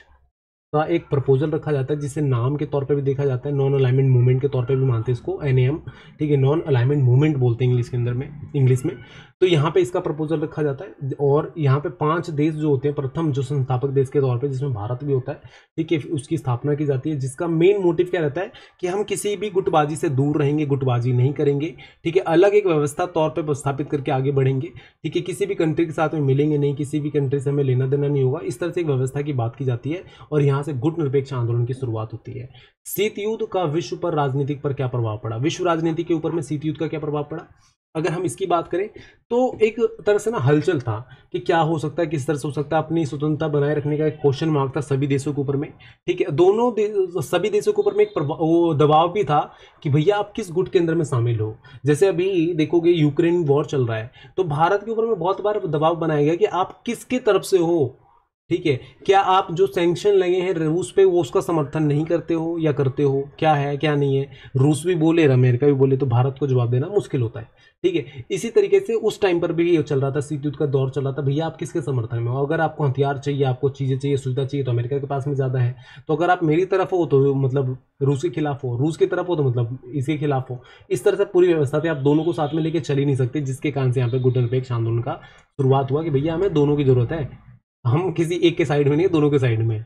का एक प्रपोजल रखा जाता है जिसे नाम के तौर पे भी देखा जाता है नॉन अलाइनमेंट मूवमेंट के तौर पे भी मानते हैं इसको एन ठीक है नॉन अलाइनमेंट मूवमेंट बोलते हैं इंग्लिश के अंदर में इंग्लिश में तो यहाँ पे इसका प्रपोजल रखा जाता है और यहाँ पे पांच देश जो होते हैं प्रथम जो संस्थापक देश के तौर पे जिसमें भारत भी होता है ठीक है उसकी स्थापना की जाती है जिसका मेन मोटिव क्या रहता है कि हम किसी भी गुटबाजी से दूर रहेंगे गुटबाजी नहीं करेंगे ठीक है अलग एक व्यवस्था तौर पर स्थापित करके आगे बढ़ेंगे ठीक है किसी भी कंट्री के साथ में मिलेंगे नहीं किसी भी कंट्री से हमें लेना देना नहीं होगा इस तरह से एक व्यवस्था की बात की जाती है और यहाँ से गुट निरपेक्ष आंदोलन की शुरुआत होती है शीत युद्ध का विश्व पर राजनीतिक पर क्या प्रभाव पड़ा विश्व राजनीति के ऊपर में शीत युद्ध का क्या प्रभाव पड़ा अगर हम इसकी बात करें तो एक तरह से ना हलचल था कि क्या हो सकता है किस तरह से हो सकता है अपनी स्वतंत्रता बनाए रखने का एक क्वेश्चन मार्क था सभी देशों के ऊपर में ठीक है दोनों दे, सभी देशों के ऊपर में एक वो दबाव भी था कि भैया आप किस गुट के अंदर में शामिल हो जैसे अभी देखोगे यूक्रेन वॉर चल रहा है तो भारत के ऊपर में बहुत बार दबाव बनाया गया कि आप किसके तरफ से हो ठीक है क्या आप जो सैंक्शन लगे हैं रूस पे वो उसका समर्थन नहीं करते हो या करते हो क्या है क्या नहीं है रूस भी बोले अमेरिका भी बोले तो भारत को जवाब देना मुश्किल होता है ठीक है इसी तरीके से उस टाइम पर भी ये चल रहा था शीत युद्ध का दौर चल रहा था भैया आप किसके समर्थन में हो अगर आपको हथियार चाहिए आपको चीज़ें चाहिए सुविधा चाहिए तो अमेरिका के पास में ज़्यादा है तो अगर आप मेरी तरफ हो तो मतलब रूस के खिलाफ हो रूस की तरफ हो तो मतलब इसके खिलाफ हो इस तरह से पूरी व्यवस्था थी आप दोनों को साथ में लेके चल ही नहीं सकते जिसके कारण से यहाँ पे पेक्ष आंदोलन का शुरुआत हुआ कि भैया हमें दोनों की जरूरत है हम किसी एक के साइड में नहीं है दोनों के साइड में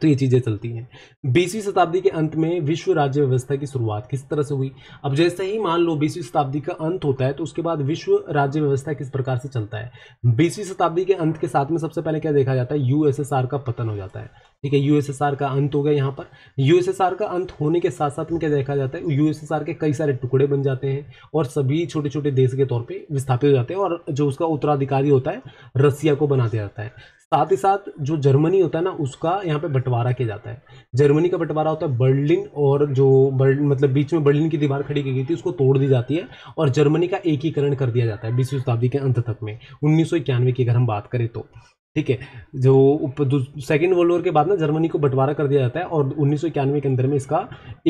तो ये चीज़ें चलती हैं बीसवीं शताब्दी के अंत में विश्व राज्य व्यवस्था की शुरुआत किस तरह से हुई अब जैसे ही मान लो बीसवीं शताब्दी का अंत होता है तो उसके बाद विश्व राज्य व्यवस्था किस प्रकार से चलता है बीसवीं शताब्दी के अंत के साथ में सबसे पहले क्या देखा जाता है यूएसएसआर का पतन हो जाता है ठीक है यूएसएसआर का अंत हो गया यहाँ पर यूएसएसआर का अंत होने के साथ साथ में क्या देखा जाता है यूएसएसआर के कई सारे टुकड़े बन जाते हैं और सभी छोटे छोटे देश के तौर पर विस्थापित हो जाते हैं और जो उसका उत्तराधिकारी होता है रसिया को बना दिया जाता है साथ ही साथ जो जर्मनी होता है ना उसका यहाँ पे बंटवारा किया जाता है जर्मनी का बंटवारा होता है बर्लिन और जो बर्लिन मतलब बीच में बर्लिन की दीवार खड़ी की गई थी उसको तोड़ दी जाती है और जर्मनी का एकीकरण कर दिया जाता है बीसवीं शताब्दी के अंत तक में उन्नीस की अगर हम बात करें तो ठीक है जो सेकेंड वर्ल्ड वॉर के बाद ना जर्मनी को बंटवारा कर दिया जाता है और उन्नीस के अंदर में इसका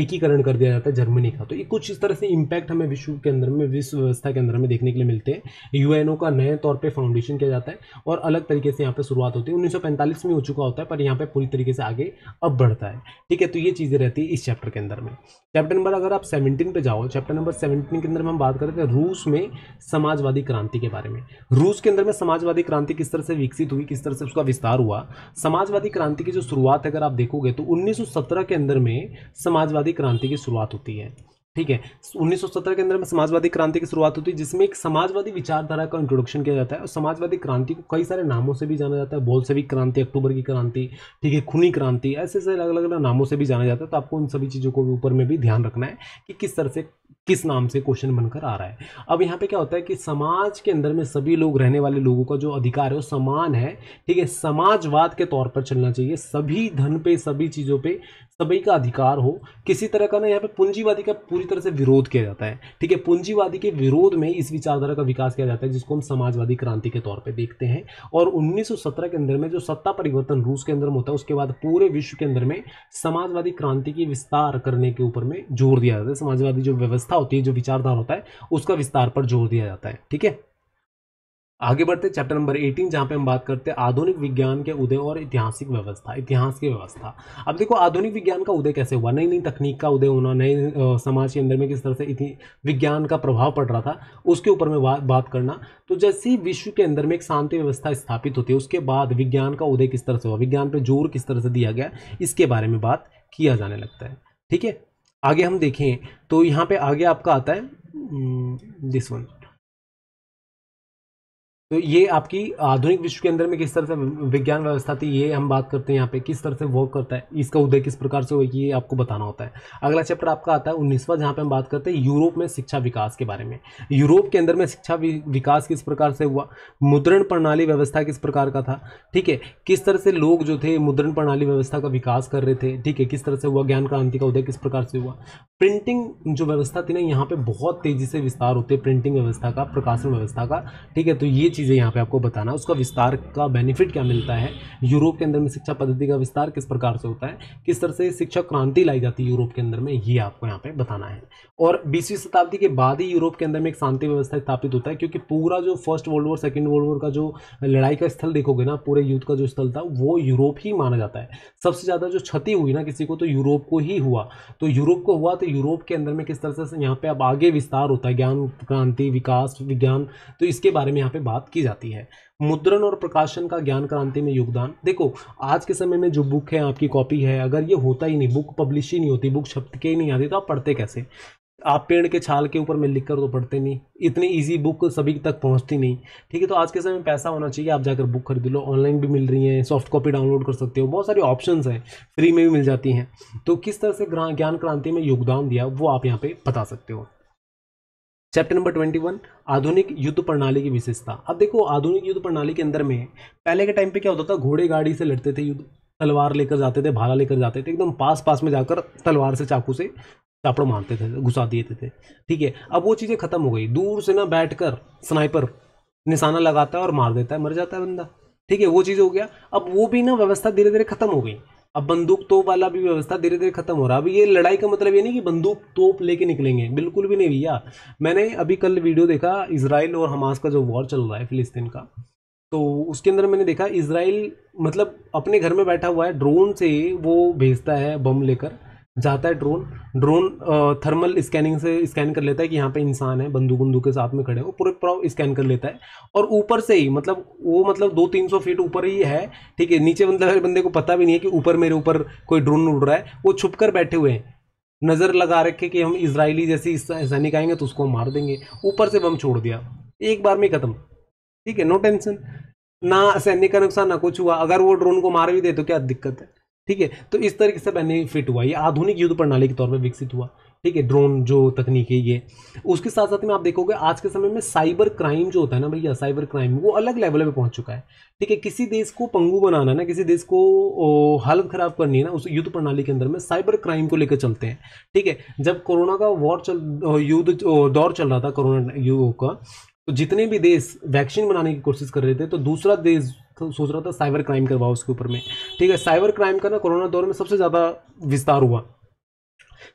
एकीकरण कर दिया जाता है जर्मनी का तो ये कुछ इस तरह से इम्पैक्ट हमें विश्व के अंदर में विश्व व्यवस्था के अंदर में देखने के लिए मिलते हैं यूएनओ का नए तौर पर फाउंडेशन किया जाता है और अलग तरीके से यहाँ पर शुरुआत होती है उन्नीस में हो चुका होता है पर यहाँ पर पूरी तरीके से आगे अब बढ़ता है ठीक है तो ये चीज़ें रहती है इस चैप्टर के अंदर में चैप्टर नंबर अगर आप सेवनटीन पर जाओ चैप्टर नंबर सेवनटीन के अंदर हम बात करें तो रूस में समाजवादी क्रांति के बारे में रूस के अंदर में समाजवादी क्रांति किस तरह से विकसित हुई किस तरह से उसका विस्तार हुआ समाजवादी क्रांति की जो शुरुआत अगर आप देखोगे तो 1917 के अंदर में समाजवादी क्रांति की शुरुआत होती है ठीक है 1970 के अंदर में समाजवादी क्रांति की शुरुआत होती है जिसमें एक समाजवादी विचारधारा का इंट्रोडक्शन किया जाता है और समाजवादी क्रांति को कई सारे नामों से भी जाना जाता है बोलसेविक क्रांति अक्टूबर की क्रांति ठीक है खूनी क्रांति ऐसे ऐसे अलग अलग नामों से भी जाना जाता है तो आपको उन सभी चीज़ों को ऊपर में भी ध्यान रखना है कि किस तरह से किस नाम से क्वेश्चन बनकर आ रहा है अब यहाँ पे क्या होता है कि समाज के अंदर में सभी लोग रहने वाले लोगों का जो अधिकार है वो समान है ठीक है समाजवाद के तौर पर चलना चाहिए सभी धन पे सभी चीज़ों पे सभी का अधिकार हो किसी तरह का ना यहाँ पे पूंजीवादी का पूरी तरह से विरोध किया जाता है ठीक है पूंजीवादी के विरोध में इस विचारधारा का विकास किया जाता है जिसको हम समाजवादी क्रांति के तौर पर देखते हैं और 1917 के अंदर में जो सत्ता परिवर्तन रूस के अंदर में होता है उसके बाद पूरे विश्व के अंदर में समाजवादी क्रांति की विस्तार करने के ऊपर में जोर दिया जाता है समाजवादी जो व्यवस्था होती है जो विचारधारा होता है उसका विस्तार पर जोर दिया जाता है ठीक है आगे बढ़ते चैप्टर नंबर 18 जहाँ पे हम बात करते हैं आधुनिक विज्ञान के उदय और ऐतिहासिक व्यवस्था इतिहास की व्यवस्था अब देखो आधुनिक विज्ञान का उदय कैसे हुआ नई नई तकनीक का उदय होना नए समाज के अंदर में किस तरह से विज्ञान का प्रभाव पड़ रहा था उसके ऊपर में बात बात करना तो जैसे ही विश्व के अंदर में एक शांति व्यवस्था स्थापित होती है उसके बाद विज्ञान का उदय किस तरह से हुआ विज्ञान पर जोर किस तरह से दिया गया इसके बारे में बात किया जाने लगता है ठीक है आगे हम देखें तो यहाँ पर आगे आपका आता है दिस वन तो ये आपकी आधुनिक विश्व के अंदर में किस तरह से विज्ञान व्यवस्था थी ये हम बात करते हैं यहाँ पे किस तरह से वर्क करता है इसका उदय किस प्रकार से होगी ये आपको बताना होता है अगला चैप्टर आपका आता है उन्नीसवा जहाँ पे हम बात करते हैं यूरोप में शिक्षा विकास के बारे में यूरोप के अंदर में शिक्षा विकास किस प्रकार से हुआ मुद्रण प्रणाली व्यवस्था किस प्रकार का था ठीक है किस तरह से लोग जो थे मुद्रण प्रणाली व्यवस्था का विकास कर रहे थे ठीक है किस तरह से हुआ ज्ञान क्रांति का उदय किस प्रकार से हुआ प्रिंटिंग जो व्यवस्था थी ना यहाँ पे बहुत तेजी से विस्तार होते प्रिंटिंग व्यवस्था का प्रकाशन व्यवस्था का ठीक है तो ये चीज़ें यहाँ पे आपको बताना उसका विस्तार का बेनिफिट क्या मिलता है यूरोप के अंदर में शिक्षा पद्धति का विस्तार किस प्रकार से होता है किस तरह से शिक्षा क्रांति लाई जाती है यूरोप के अंदर में ये आपको यहाँ पे बताना है और बीसवीं शताब्दी के बाद ही यूरोप के अंदर में एक शांति व्यवस्था स्थापित होता है क्योंकि पूरा जो first world war second world war का जो लड़ाई का स्थल देखोगे ना पूरे युद्ध का जो स्थल था वो यूरोप ही माना जाता है सबसे ज़्यादा जो क्षति हुई ना किसी को तो यूरोप को ही हुआ तो यूरोप को हुआ तो यूरोप के अंदर में किस तरह से यहाँ पे अब आगे विस्तार होता है ज्ञान क्रांति विकास विज्ञान तो इसके बारे में यहाँ पे बात बात की जाती है मुद्रण और प्रकाशन का ज्ञान क्रांति में योगदान देखो आज के समय में जो बुक है आपकी कॉपी है अगर ये होता ही नहीं बुक पब्लिश ही नहीं होती बुक छप के ही नहीं आती तो आप पढ़ते कैसे आप पेड़ के छाल के ऊपर में लिख कर तो पढ़ते नहीं इतनी इजी बुक सभी तक पहुंचती नहीं ठीक है तो आज के समय में पैसा होना चाहिए आप जाकर बुक खरीद लो ऑनलाइन भी मिल रही हैं सॉफ्ट कॉपी डाउनलोड कर सकते हो बहुत सारे ऑप्शन हैं फ्री में भी मिल जाती हैं तो किस तरह से ज्ञान क्रांति में योगदान दिया वो आप यहाँ पे बता सकते हो चैप्टर नंबर ट्वेंटी वन आधुनिक युद्ध प्रणाली की विशेषता अब देखो आधुनिक युद्ध प्रणाली के अंदर में पहले के टाइम पे क्या होता था घोड़े गाड़ी से लड़ते थे युद्ध तलवार लेकर जाते थे भाला लेकर जाते थे एकदम पास पास में जाकर तलवार से चाकू से चापड़ मारते थे घुसा देते थे ठीक है अब वो चीज़ें खत्म हो गई दूर से ना बैठकर स्नाइपर निशाना लगाता है और मार देता है मर जाता है बंदा ठीक है वो चीज़ हो गया अब वो भी ना व्यवस्था धीरे धीरे खत्म हो गई अब बंदूक तोप वाला भी व्यवस्था धीरे धीरे खत्म हो रहा है अब ये लड़ाई का मतलब ये नहीं कि बंदूक तोप लेके निकलेंगे बिल्कुल भी नहीं भैया मैंने अभी कल वीडियो देखा इसराइल और हमास का जो वॉर चल रहा है फिलिस्तीन का तो उसके अंदर मैंने देखा इसराइल मतलब अपने घर में बैठा हुआ है ड्रोन से वो भेजता है बम लेकर जाता है ड्रोन ड्रोन थर्मल स्कैनिंग से स्कैन कर लेता है कि यहाँ पे इंसान है बंदूक बंदूक के साथ में खड़े हो पूरे पूरा स्कैन कर लेता है और ऊपर से ही मतलब वो मतलब दो तीन सौ फीट ऊपर ही है ठीक है नीचे मतलब बंदे को पता भी नहीं है कि ऊपर मेरे ऊपर कोई ड्रोन उड़ रहा है वो छुप कर बैठे हुए हैं नज़र लगा रखे कि हम इसराइली जैसी सैनिक आएंगे तो उसको मार देंगे ऊपर से बम छोड़ दिया एक बार में ख़त्म ठीक है नो टेंशन ना सैनिक का नुकसान ना कुछ हुआ अगर वो ड्रोन को मार भी दे तो क्या दिक्कत है ठीक है तो इस तरीके से बेनिफिट हुआ ये आधुनिक युद्ध प्रणाली के तौर पर विकसित हुआ ठीक है ड्रोन जो तकनीक है ये उसके साथ साथ में आप देखोगे आज के समय में साइबर क्राइम जो होता है ना भैया साइबर क्राइम वो अलग लेवल पे पहुंच चुका है ठीक है किसी देश को पंगू बनाना ना किसी देश को हालत खराब करनी है ना उस युद्ध प्रणाली के अंदर में साइबर क्राइम को लेकर चलते हैं ठीक है जब कोरोना का वॉर चल युद्ध दौर चल रहा था कोरोना युद्ध का तो जितने भी देश वैक्सीन बनाने की कोशिश कर रहे थे तो दूसरा देश तो सोच रहा था साइबर क्राइम करवाओ उसके ऊपर में ठीक है साइबर क्राइम का ना कोरोना दौर में सबसे ज़्यादा विस्तार हुआ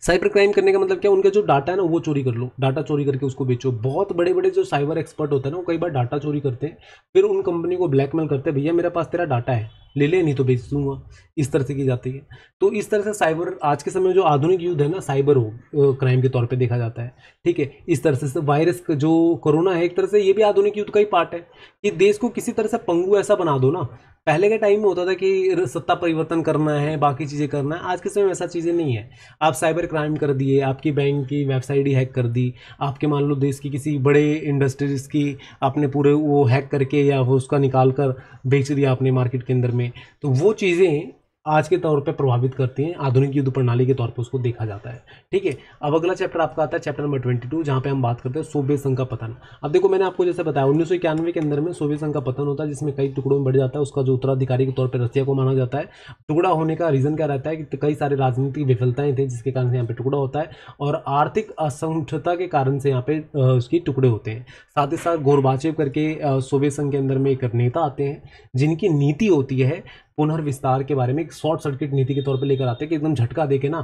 साइबर क्राइम करने का मतलब क्या उनका जो डाटा है ना वो चोरी कर लो डाटा चोरी करके उसको बेचो बहुत बड़े बड़े जो साइबर एक्सपर्ट होते हैं ना वो कई बार डाटा चोरी करते हैं फिर उन कंपनी को ब्लैकमेल करते हैं भैया मेरे पास तेरा डाटा है ले ले नहीं तो बेच दूंगा इस तरह से की जाती है तो इस तरह से साइबर आज के समय में जो आधुनिक युद्ध है ना साइबर हो क्राइम के तौर पे देखा जाता है ठीक है इस तरह से वायरस जो कोरोना है एक तरह से ये भी आधुनिक युद्ध का ही पार्ट है कि देश को किसी तरह से पंगू ऐसा बना दो ना पहले के टाइम में होता था कि सत्ता परिवर्तन करना है बाकी चीज़ें करना है आज के समय में ऐसा चीज़ें नहीं है आप साइबर क्राइम कर दिए आपकी बैंक की वेबसाइट ही हैक कर दी आपके मान लो देश की किसी बड़े इंडस्ट्रीज की आपने पूरे वो हैक करके या वो उसका निकाल कर बेच दिया आपने मार्केट के अंदर में में तो वो चीज़ें आज के तौर पे प्रभावित करती हैं आधुनिक युद्ध प्रणाली के तौर पे उसको देखा जाता है ठीक है अब अगला चैप्टर आपका आता है चैप्टर नंबर ट्वेंटी टू जहाँ पे हम बात करते हैं सोवियत संघ का पतन अब देखो मैंने आपको जैसे बताया उन्नीस के अंदर में सोवियत संघ का पतन होता है जिसमें कई टुकड़ों में बढ़ जाता है उसका जो उत्तराधिकारी के तौर पर रसिया को माना जाता है टुकड़ा होने का रीज़न क्या रहता है कि कई सारे राजनीतिक विफलताएं थे जिसके कारण से यहाँ पे टुकड़ा होता है और आर्थिक असंगठता के कारण से यहाँ पे उसकी टुकड़े होते हैं साथ ही साथ गोरबाचेव करके सोवियत संघ के अंदर में एक नेता आते हैं जिनकी नीति होती है पुनर्विस्तार के बारे में एक शॉर्ट सर्किट नीति के तौर पर लेकर आते हैं कि एकदम झटका देके ना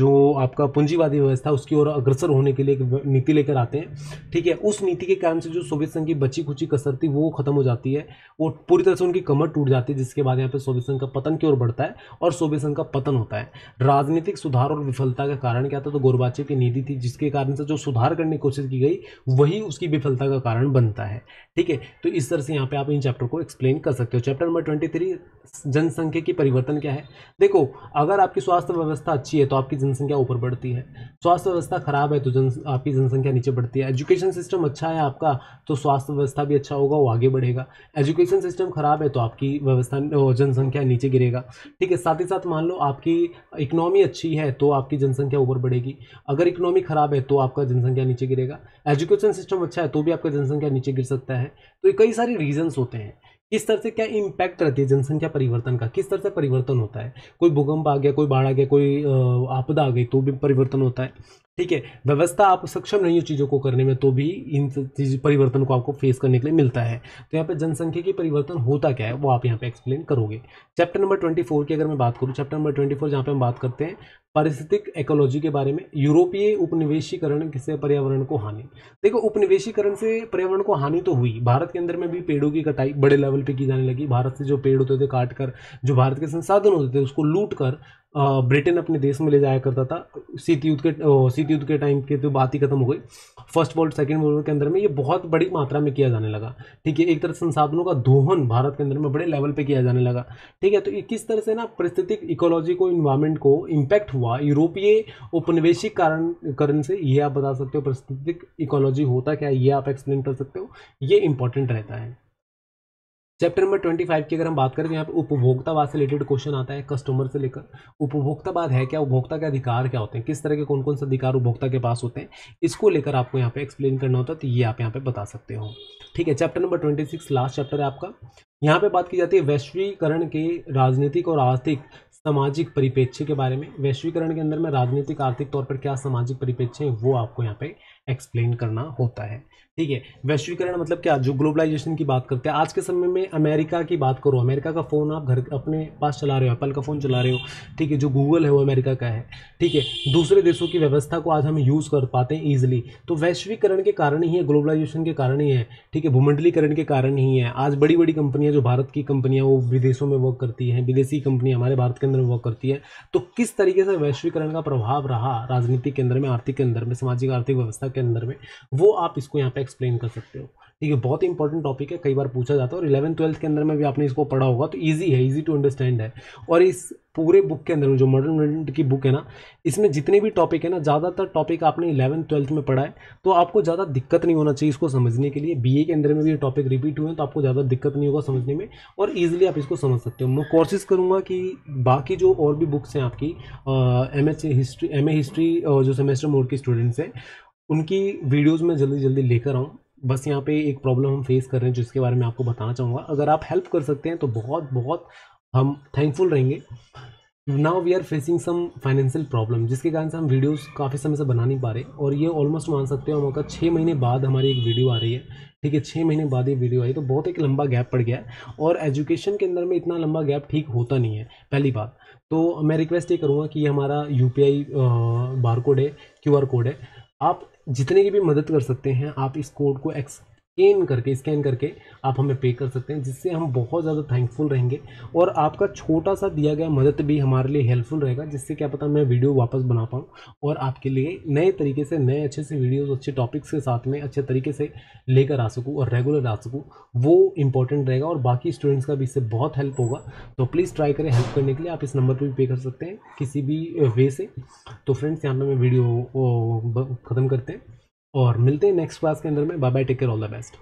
जो आपका पूंजीवादी व्यवस्था उसकी ओर अग्रसर होने के लिए एक नीति लेकर आते हैं ठीक है उस नीति के कारण से जो सोवियत संघ की बची खुची कसर थी वो खत्म हो जाती है वो पूरी तरह से उनकी कमर टूट जाती है जिसके बाद यहाँ पर सोवियत संघ का पतन की ओर बढ़ता है और सोवियत संघ का पतन होता है राजनीतिक सुधार और विफलता का कारण क्या था तो गोरबाचे की नीति थी जिसके कारण से जो सुधार करने की कोशिश की गई वही उसकी विफलता का कारण बनता है ठीक है तो इस तरह से यहाँ पे आप इन चैप्टर को एक्सप्लेन कर सकते हो चैप्टर नंबर ट्वेंटी थ्री जनसंख्या की परिवर्तन क्या है देखो अगर आपकी स्वास्थ्य व्यवस्था अच्छी है तो आपकी जनसंख्या ऊपर बढ़ती है स्वास्थ्य व्यवस्था खराब है तो जन आपकी जनसंख्या नीचे बढ़ती है एजुकेशन सिस्टम अच्छा है आपका तो स्वास्थ्य व्यवस्था भी अच्छा होगा वो आगे बढ़ेगा एजुकेशन सिस्टम खराब है तो आपकी व्यवस्था जनसंख्या नीचे गिरेगा ठीक है साथ ही साथ मान लो आपकी इकोनॉमी अच्छी है तो आपकी जनसंख्या ऊपर बढ़ेगी अगर इकोनॉमी खराब है तो आपका जनसंख्या नीचे गिरेगा एजुकेशन सिस्टम अच्छा है तो भी आपका जनसंख्या नीचे गिर सकता है तो कई सारे रीजन्स होते हैं किस तरह से क्या इम्पैक्ट रहती है जनसंख्या परिवर्तन का किस तरह से परिवर्तन होता है कोई भूकंप आ गया कोई बाढ़ आ गया कोई आपदा आ गई तो भी परिवर्तन होता है ठीक है व्यवस्था आप सक्षम नहीं हो चीज़ों को करने में तो भी इन चीज परिवर्तन को आपको फेस करने के लिए मिलता है तो यहाँ पे जनसंख्या की परिवर्तन होता क्या है वो आप यहाँ पे एक्सप्लेन करोगे चैप्टर नंबर ट्वेंटी फोर की अगर मैं बात करूँ चैप्टर नंबर ट्वेंटी फोर जहाँ पे हम बात करते हैं पारिस्थितिक एकोलॉजी के बारे में यूरोपीय उपनिवेशीकरण से पर्यावरण को हानि देखो उपनिवेशीकरण से पर्यावरण को हानि तो हुई भारत के अंदर में भी पेड़ों की कटाई बड़े लेवल पर की जाने लगी भारत से जो पेड़ होते थे काट कर जो भारत के संसाधन होते थे उसको लूट कर ब्रिटेन अपने देश में ले जाया करता था शीत युद्ध के शीत युद्ध के टाइम के तो बात ही खत्म हो गई फर्स्ट वर्ल्ड सेकेंड वर्ल्ड के अंदर में ये बहुत बड़ी मात्रा में किया जाने लगा ठीक है एक तरह संसाधनों का दोहन भारत के अंदर में बड़े लेवल पर किया जाने लगा ठीक है तो किस तरह से ना परिस्थितिक इकोलॉजी को इन्वायरमेंट को इम्पैक्ट हुआ यूरोपीय उपनिवेशिक कारण कारण से ये आप बता सकते हो परिस्थितिक इकोलॉजी होता क्या ये आप एक्सप्लेन कर सकते हो ये इंपॉर्टेंट रहता है चैप्टर नंबर ट्वेंटी फाइव की अगर हम बात करें तो यहाँ पे उपभोक्तावाद से रिलेटेड क्वेश्चन आता है कस्टमर से लेकर उपभोक्तावाद है क्या उपभोक्ता के अधिकार क्या होते हैं किस तरह के कौन कौन से अधिकार उपभोक्ता के पास होते हैं इसको लेकर आपको यहाँ पे एक्सप्लेन करना होता है तो ये आप यहाँ पे बता सकते हो ठीक है chapter number twenty six last chapter है आपका यहाँ पे बात की जाती है वैश्वीकरण के राजनीतिक और आर्थिक सामाजिक परिपेक्ष्य के बारे में वैश्वीकरण के अंदर में राजनीतिक आर्थिक तौर पर क्या सामाजिक परिपेक्ष्य है वो आपको यहाँ पे एक्सप्लेन करना होता है ठीक है वैश्वीकरण मतलब क्या जो ग्लोबलाइजेशन की बात करते हैं आज के समय में अमेरिका की बात करो अमेरिका का फ़ोन आप घर अपने पास चला रहे हो एप्पल का फ़ोन चला रहे हो ठीक है जो गूगल है वो अमेरिका का है ठीक है दूसरे देशों की व्यवस्था को आज हम यूज़ कर पाते हैं ईजिली तो वैश्वीकरण के कारण ही है ग्लोबलाइजेशन के कारण ही है ठीक है भूमंडलीकरण के कारण ही है आज बड़ी बड़ी कंपनियाँ जो भारत की कंपनियाँ वो विदेशों में वर्क करती हैं विदेशी कंपनियाँ हमारे भारत के अंदर वर्क करती है तो किस तरीके से वैश्वीकरण का प्रभाव रहा राजनीतिक के अंदर में आर्थिक के अंदर में सामाजिक आर्थिक व्यवस्था के अंदर में वो आप इसको यहाँ पर एक्सप्लेन कर सकते हो ठीक है बहुत ही इंपॉर्टेंट टॉपिक है कई बार पूछा जाता है और इलेवन ट्वेल्थ के अंदर में भी आपने इसको पढ़ा होगा तो ईजी है ईजी टू अंडरस्टैंड है और इस पूरे बुक के अंदर में जो मॉडर्न वर्ल्ड की बुक है ना इसमें जितने भी टॉपिक है ना ज़्यादातर टॉपिक आपने इलेवन ट्वेल्थ में पढ़ा है तो आपको ज़्यादा दिक्कत नहीं होना चाहिए इसको समझने के लिए बी के अंदर में भी ये टॉपिक रिपीट हुए हैं तो आपको ज़्यादा दिक्कत नहीं होगा समझने में और ईजिली आप इसको समझ सकते हो मैं कोशिश करूँगा कि बाकी जो और भी बुक्स हैं आपकी एम हिस्ट्री एम हिस्ट्री जो सेमेस्टर मोड के स्टूडेंट्स हैं उनकी वीडियोज़ में जल्दी जल्दी लेकर आऊँ बस यहाँ पे एक प्रॉब्लम हम फेस कर रहे हैं जिसके बारे में आपको बताना चाहूँगा अगर आप हेल्प कर सकते हैं तो बहुत बहुत हम थैंकफुल रहेंगे now we are facing some financial problem जिसके कारण से हम वीडियोस काफ़ी समय से बना नहीं पा रहे और ये ऑलमोस्ट मान सकते हो मौका छः महीने बाद हमारी एक वीडियो आ रही है ठीक है छः महीने बाद ये वीडियो आई तो बहुत एक लंबा गैप पड़ गया है और एजुकेशन के अंदर में इतना लंबा गैप ठीक होता नहीं है पहली बात तो मैं रिक्वेस्ट ये करूँगा कि हमारा यू पी बार कोड है क्यू कोड है आप जितने की भी मदद कर सकते हैं आप इस कोड को एक्स स्कैन करके स्कैन करके आप हमें पे कर सकते हैं जिससे हम बहुत ज़्यादा थैंकफुल रहेंगे और आपका छोटा सा दिया गया मदद भी हमारे लिए हेल्पफुल रहेगा जिससे क्या पता मैं वीडियो वापस बना पाऊँ और आपके लिए नए तरीके से नए अच्छे से वीडियोज़ अच्छे टॉपिक्स के साथ में अच्छे तरीके से लेकर आ सकूँ और रेगुलर आ सकूँ वो इंपॉर्टेंट रहेगा और बाकी स्टूडेंट्स का भी इससे बहुत हेल्प होगा तो प्लीज़ ट्राई करें हेल्प करने के लिए आप इस नंबर पर भी पे कर सकते हैं किसी भी वे uh, से तो फ्रेंड्स यहाँ पर मैं वीडियो ख़त्म करते हैं और मिलते हैं नेक्स्ट क्लास के अंदर में bye bye take care all the best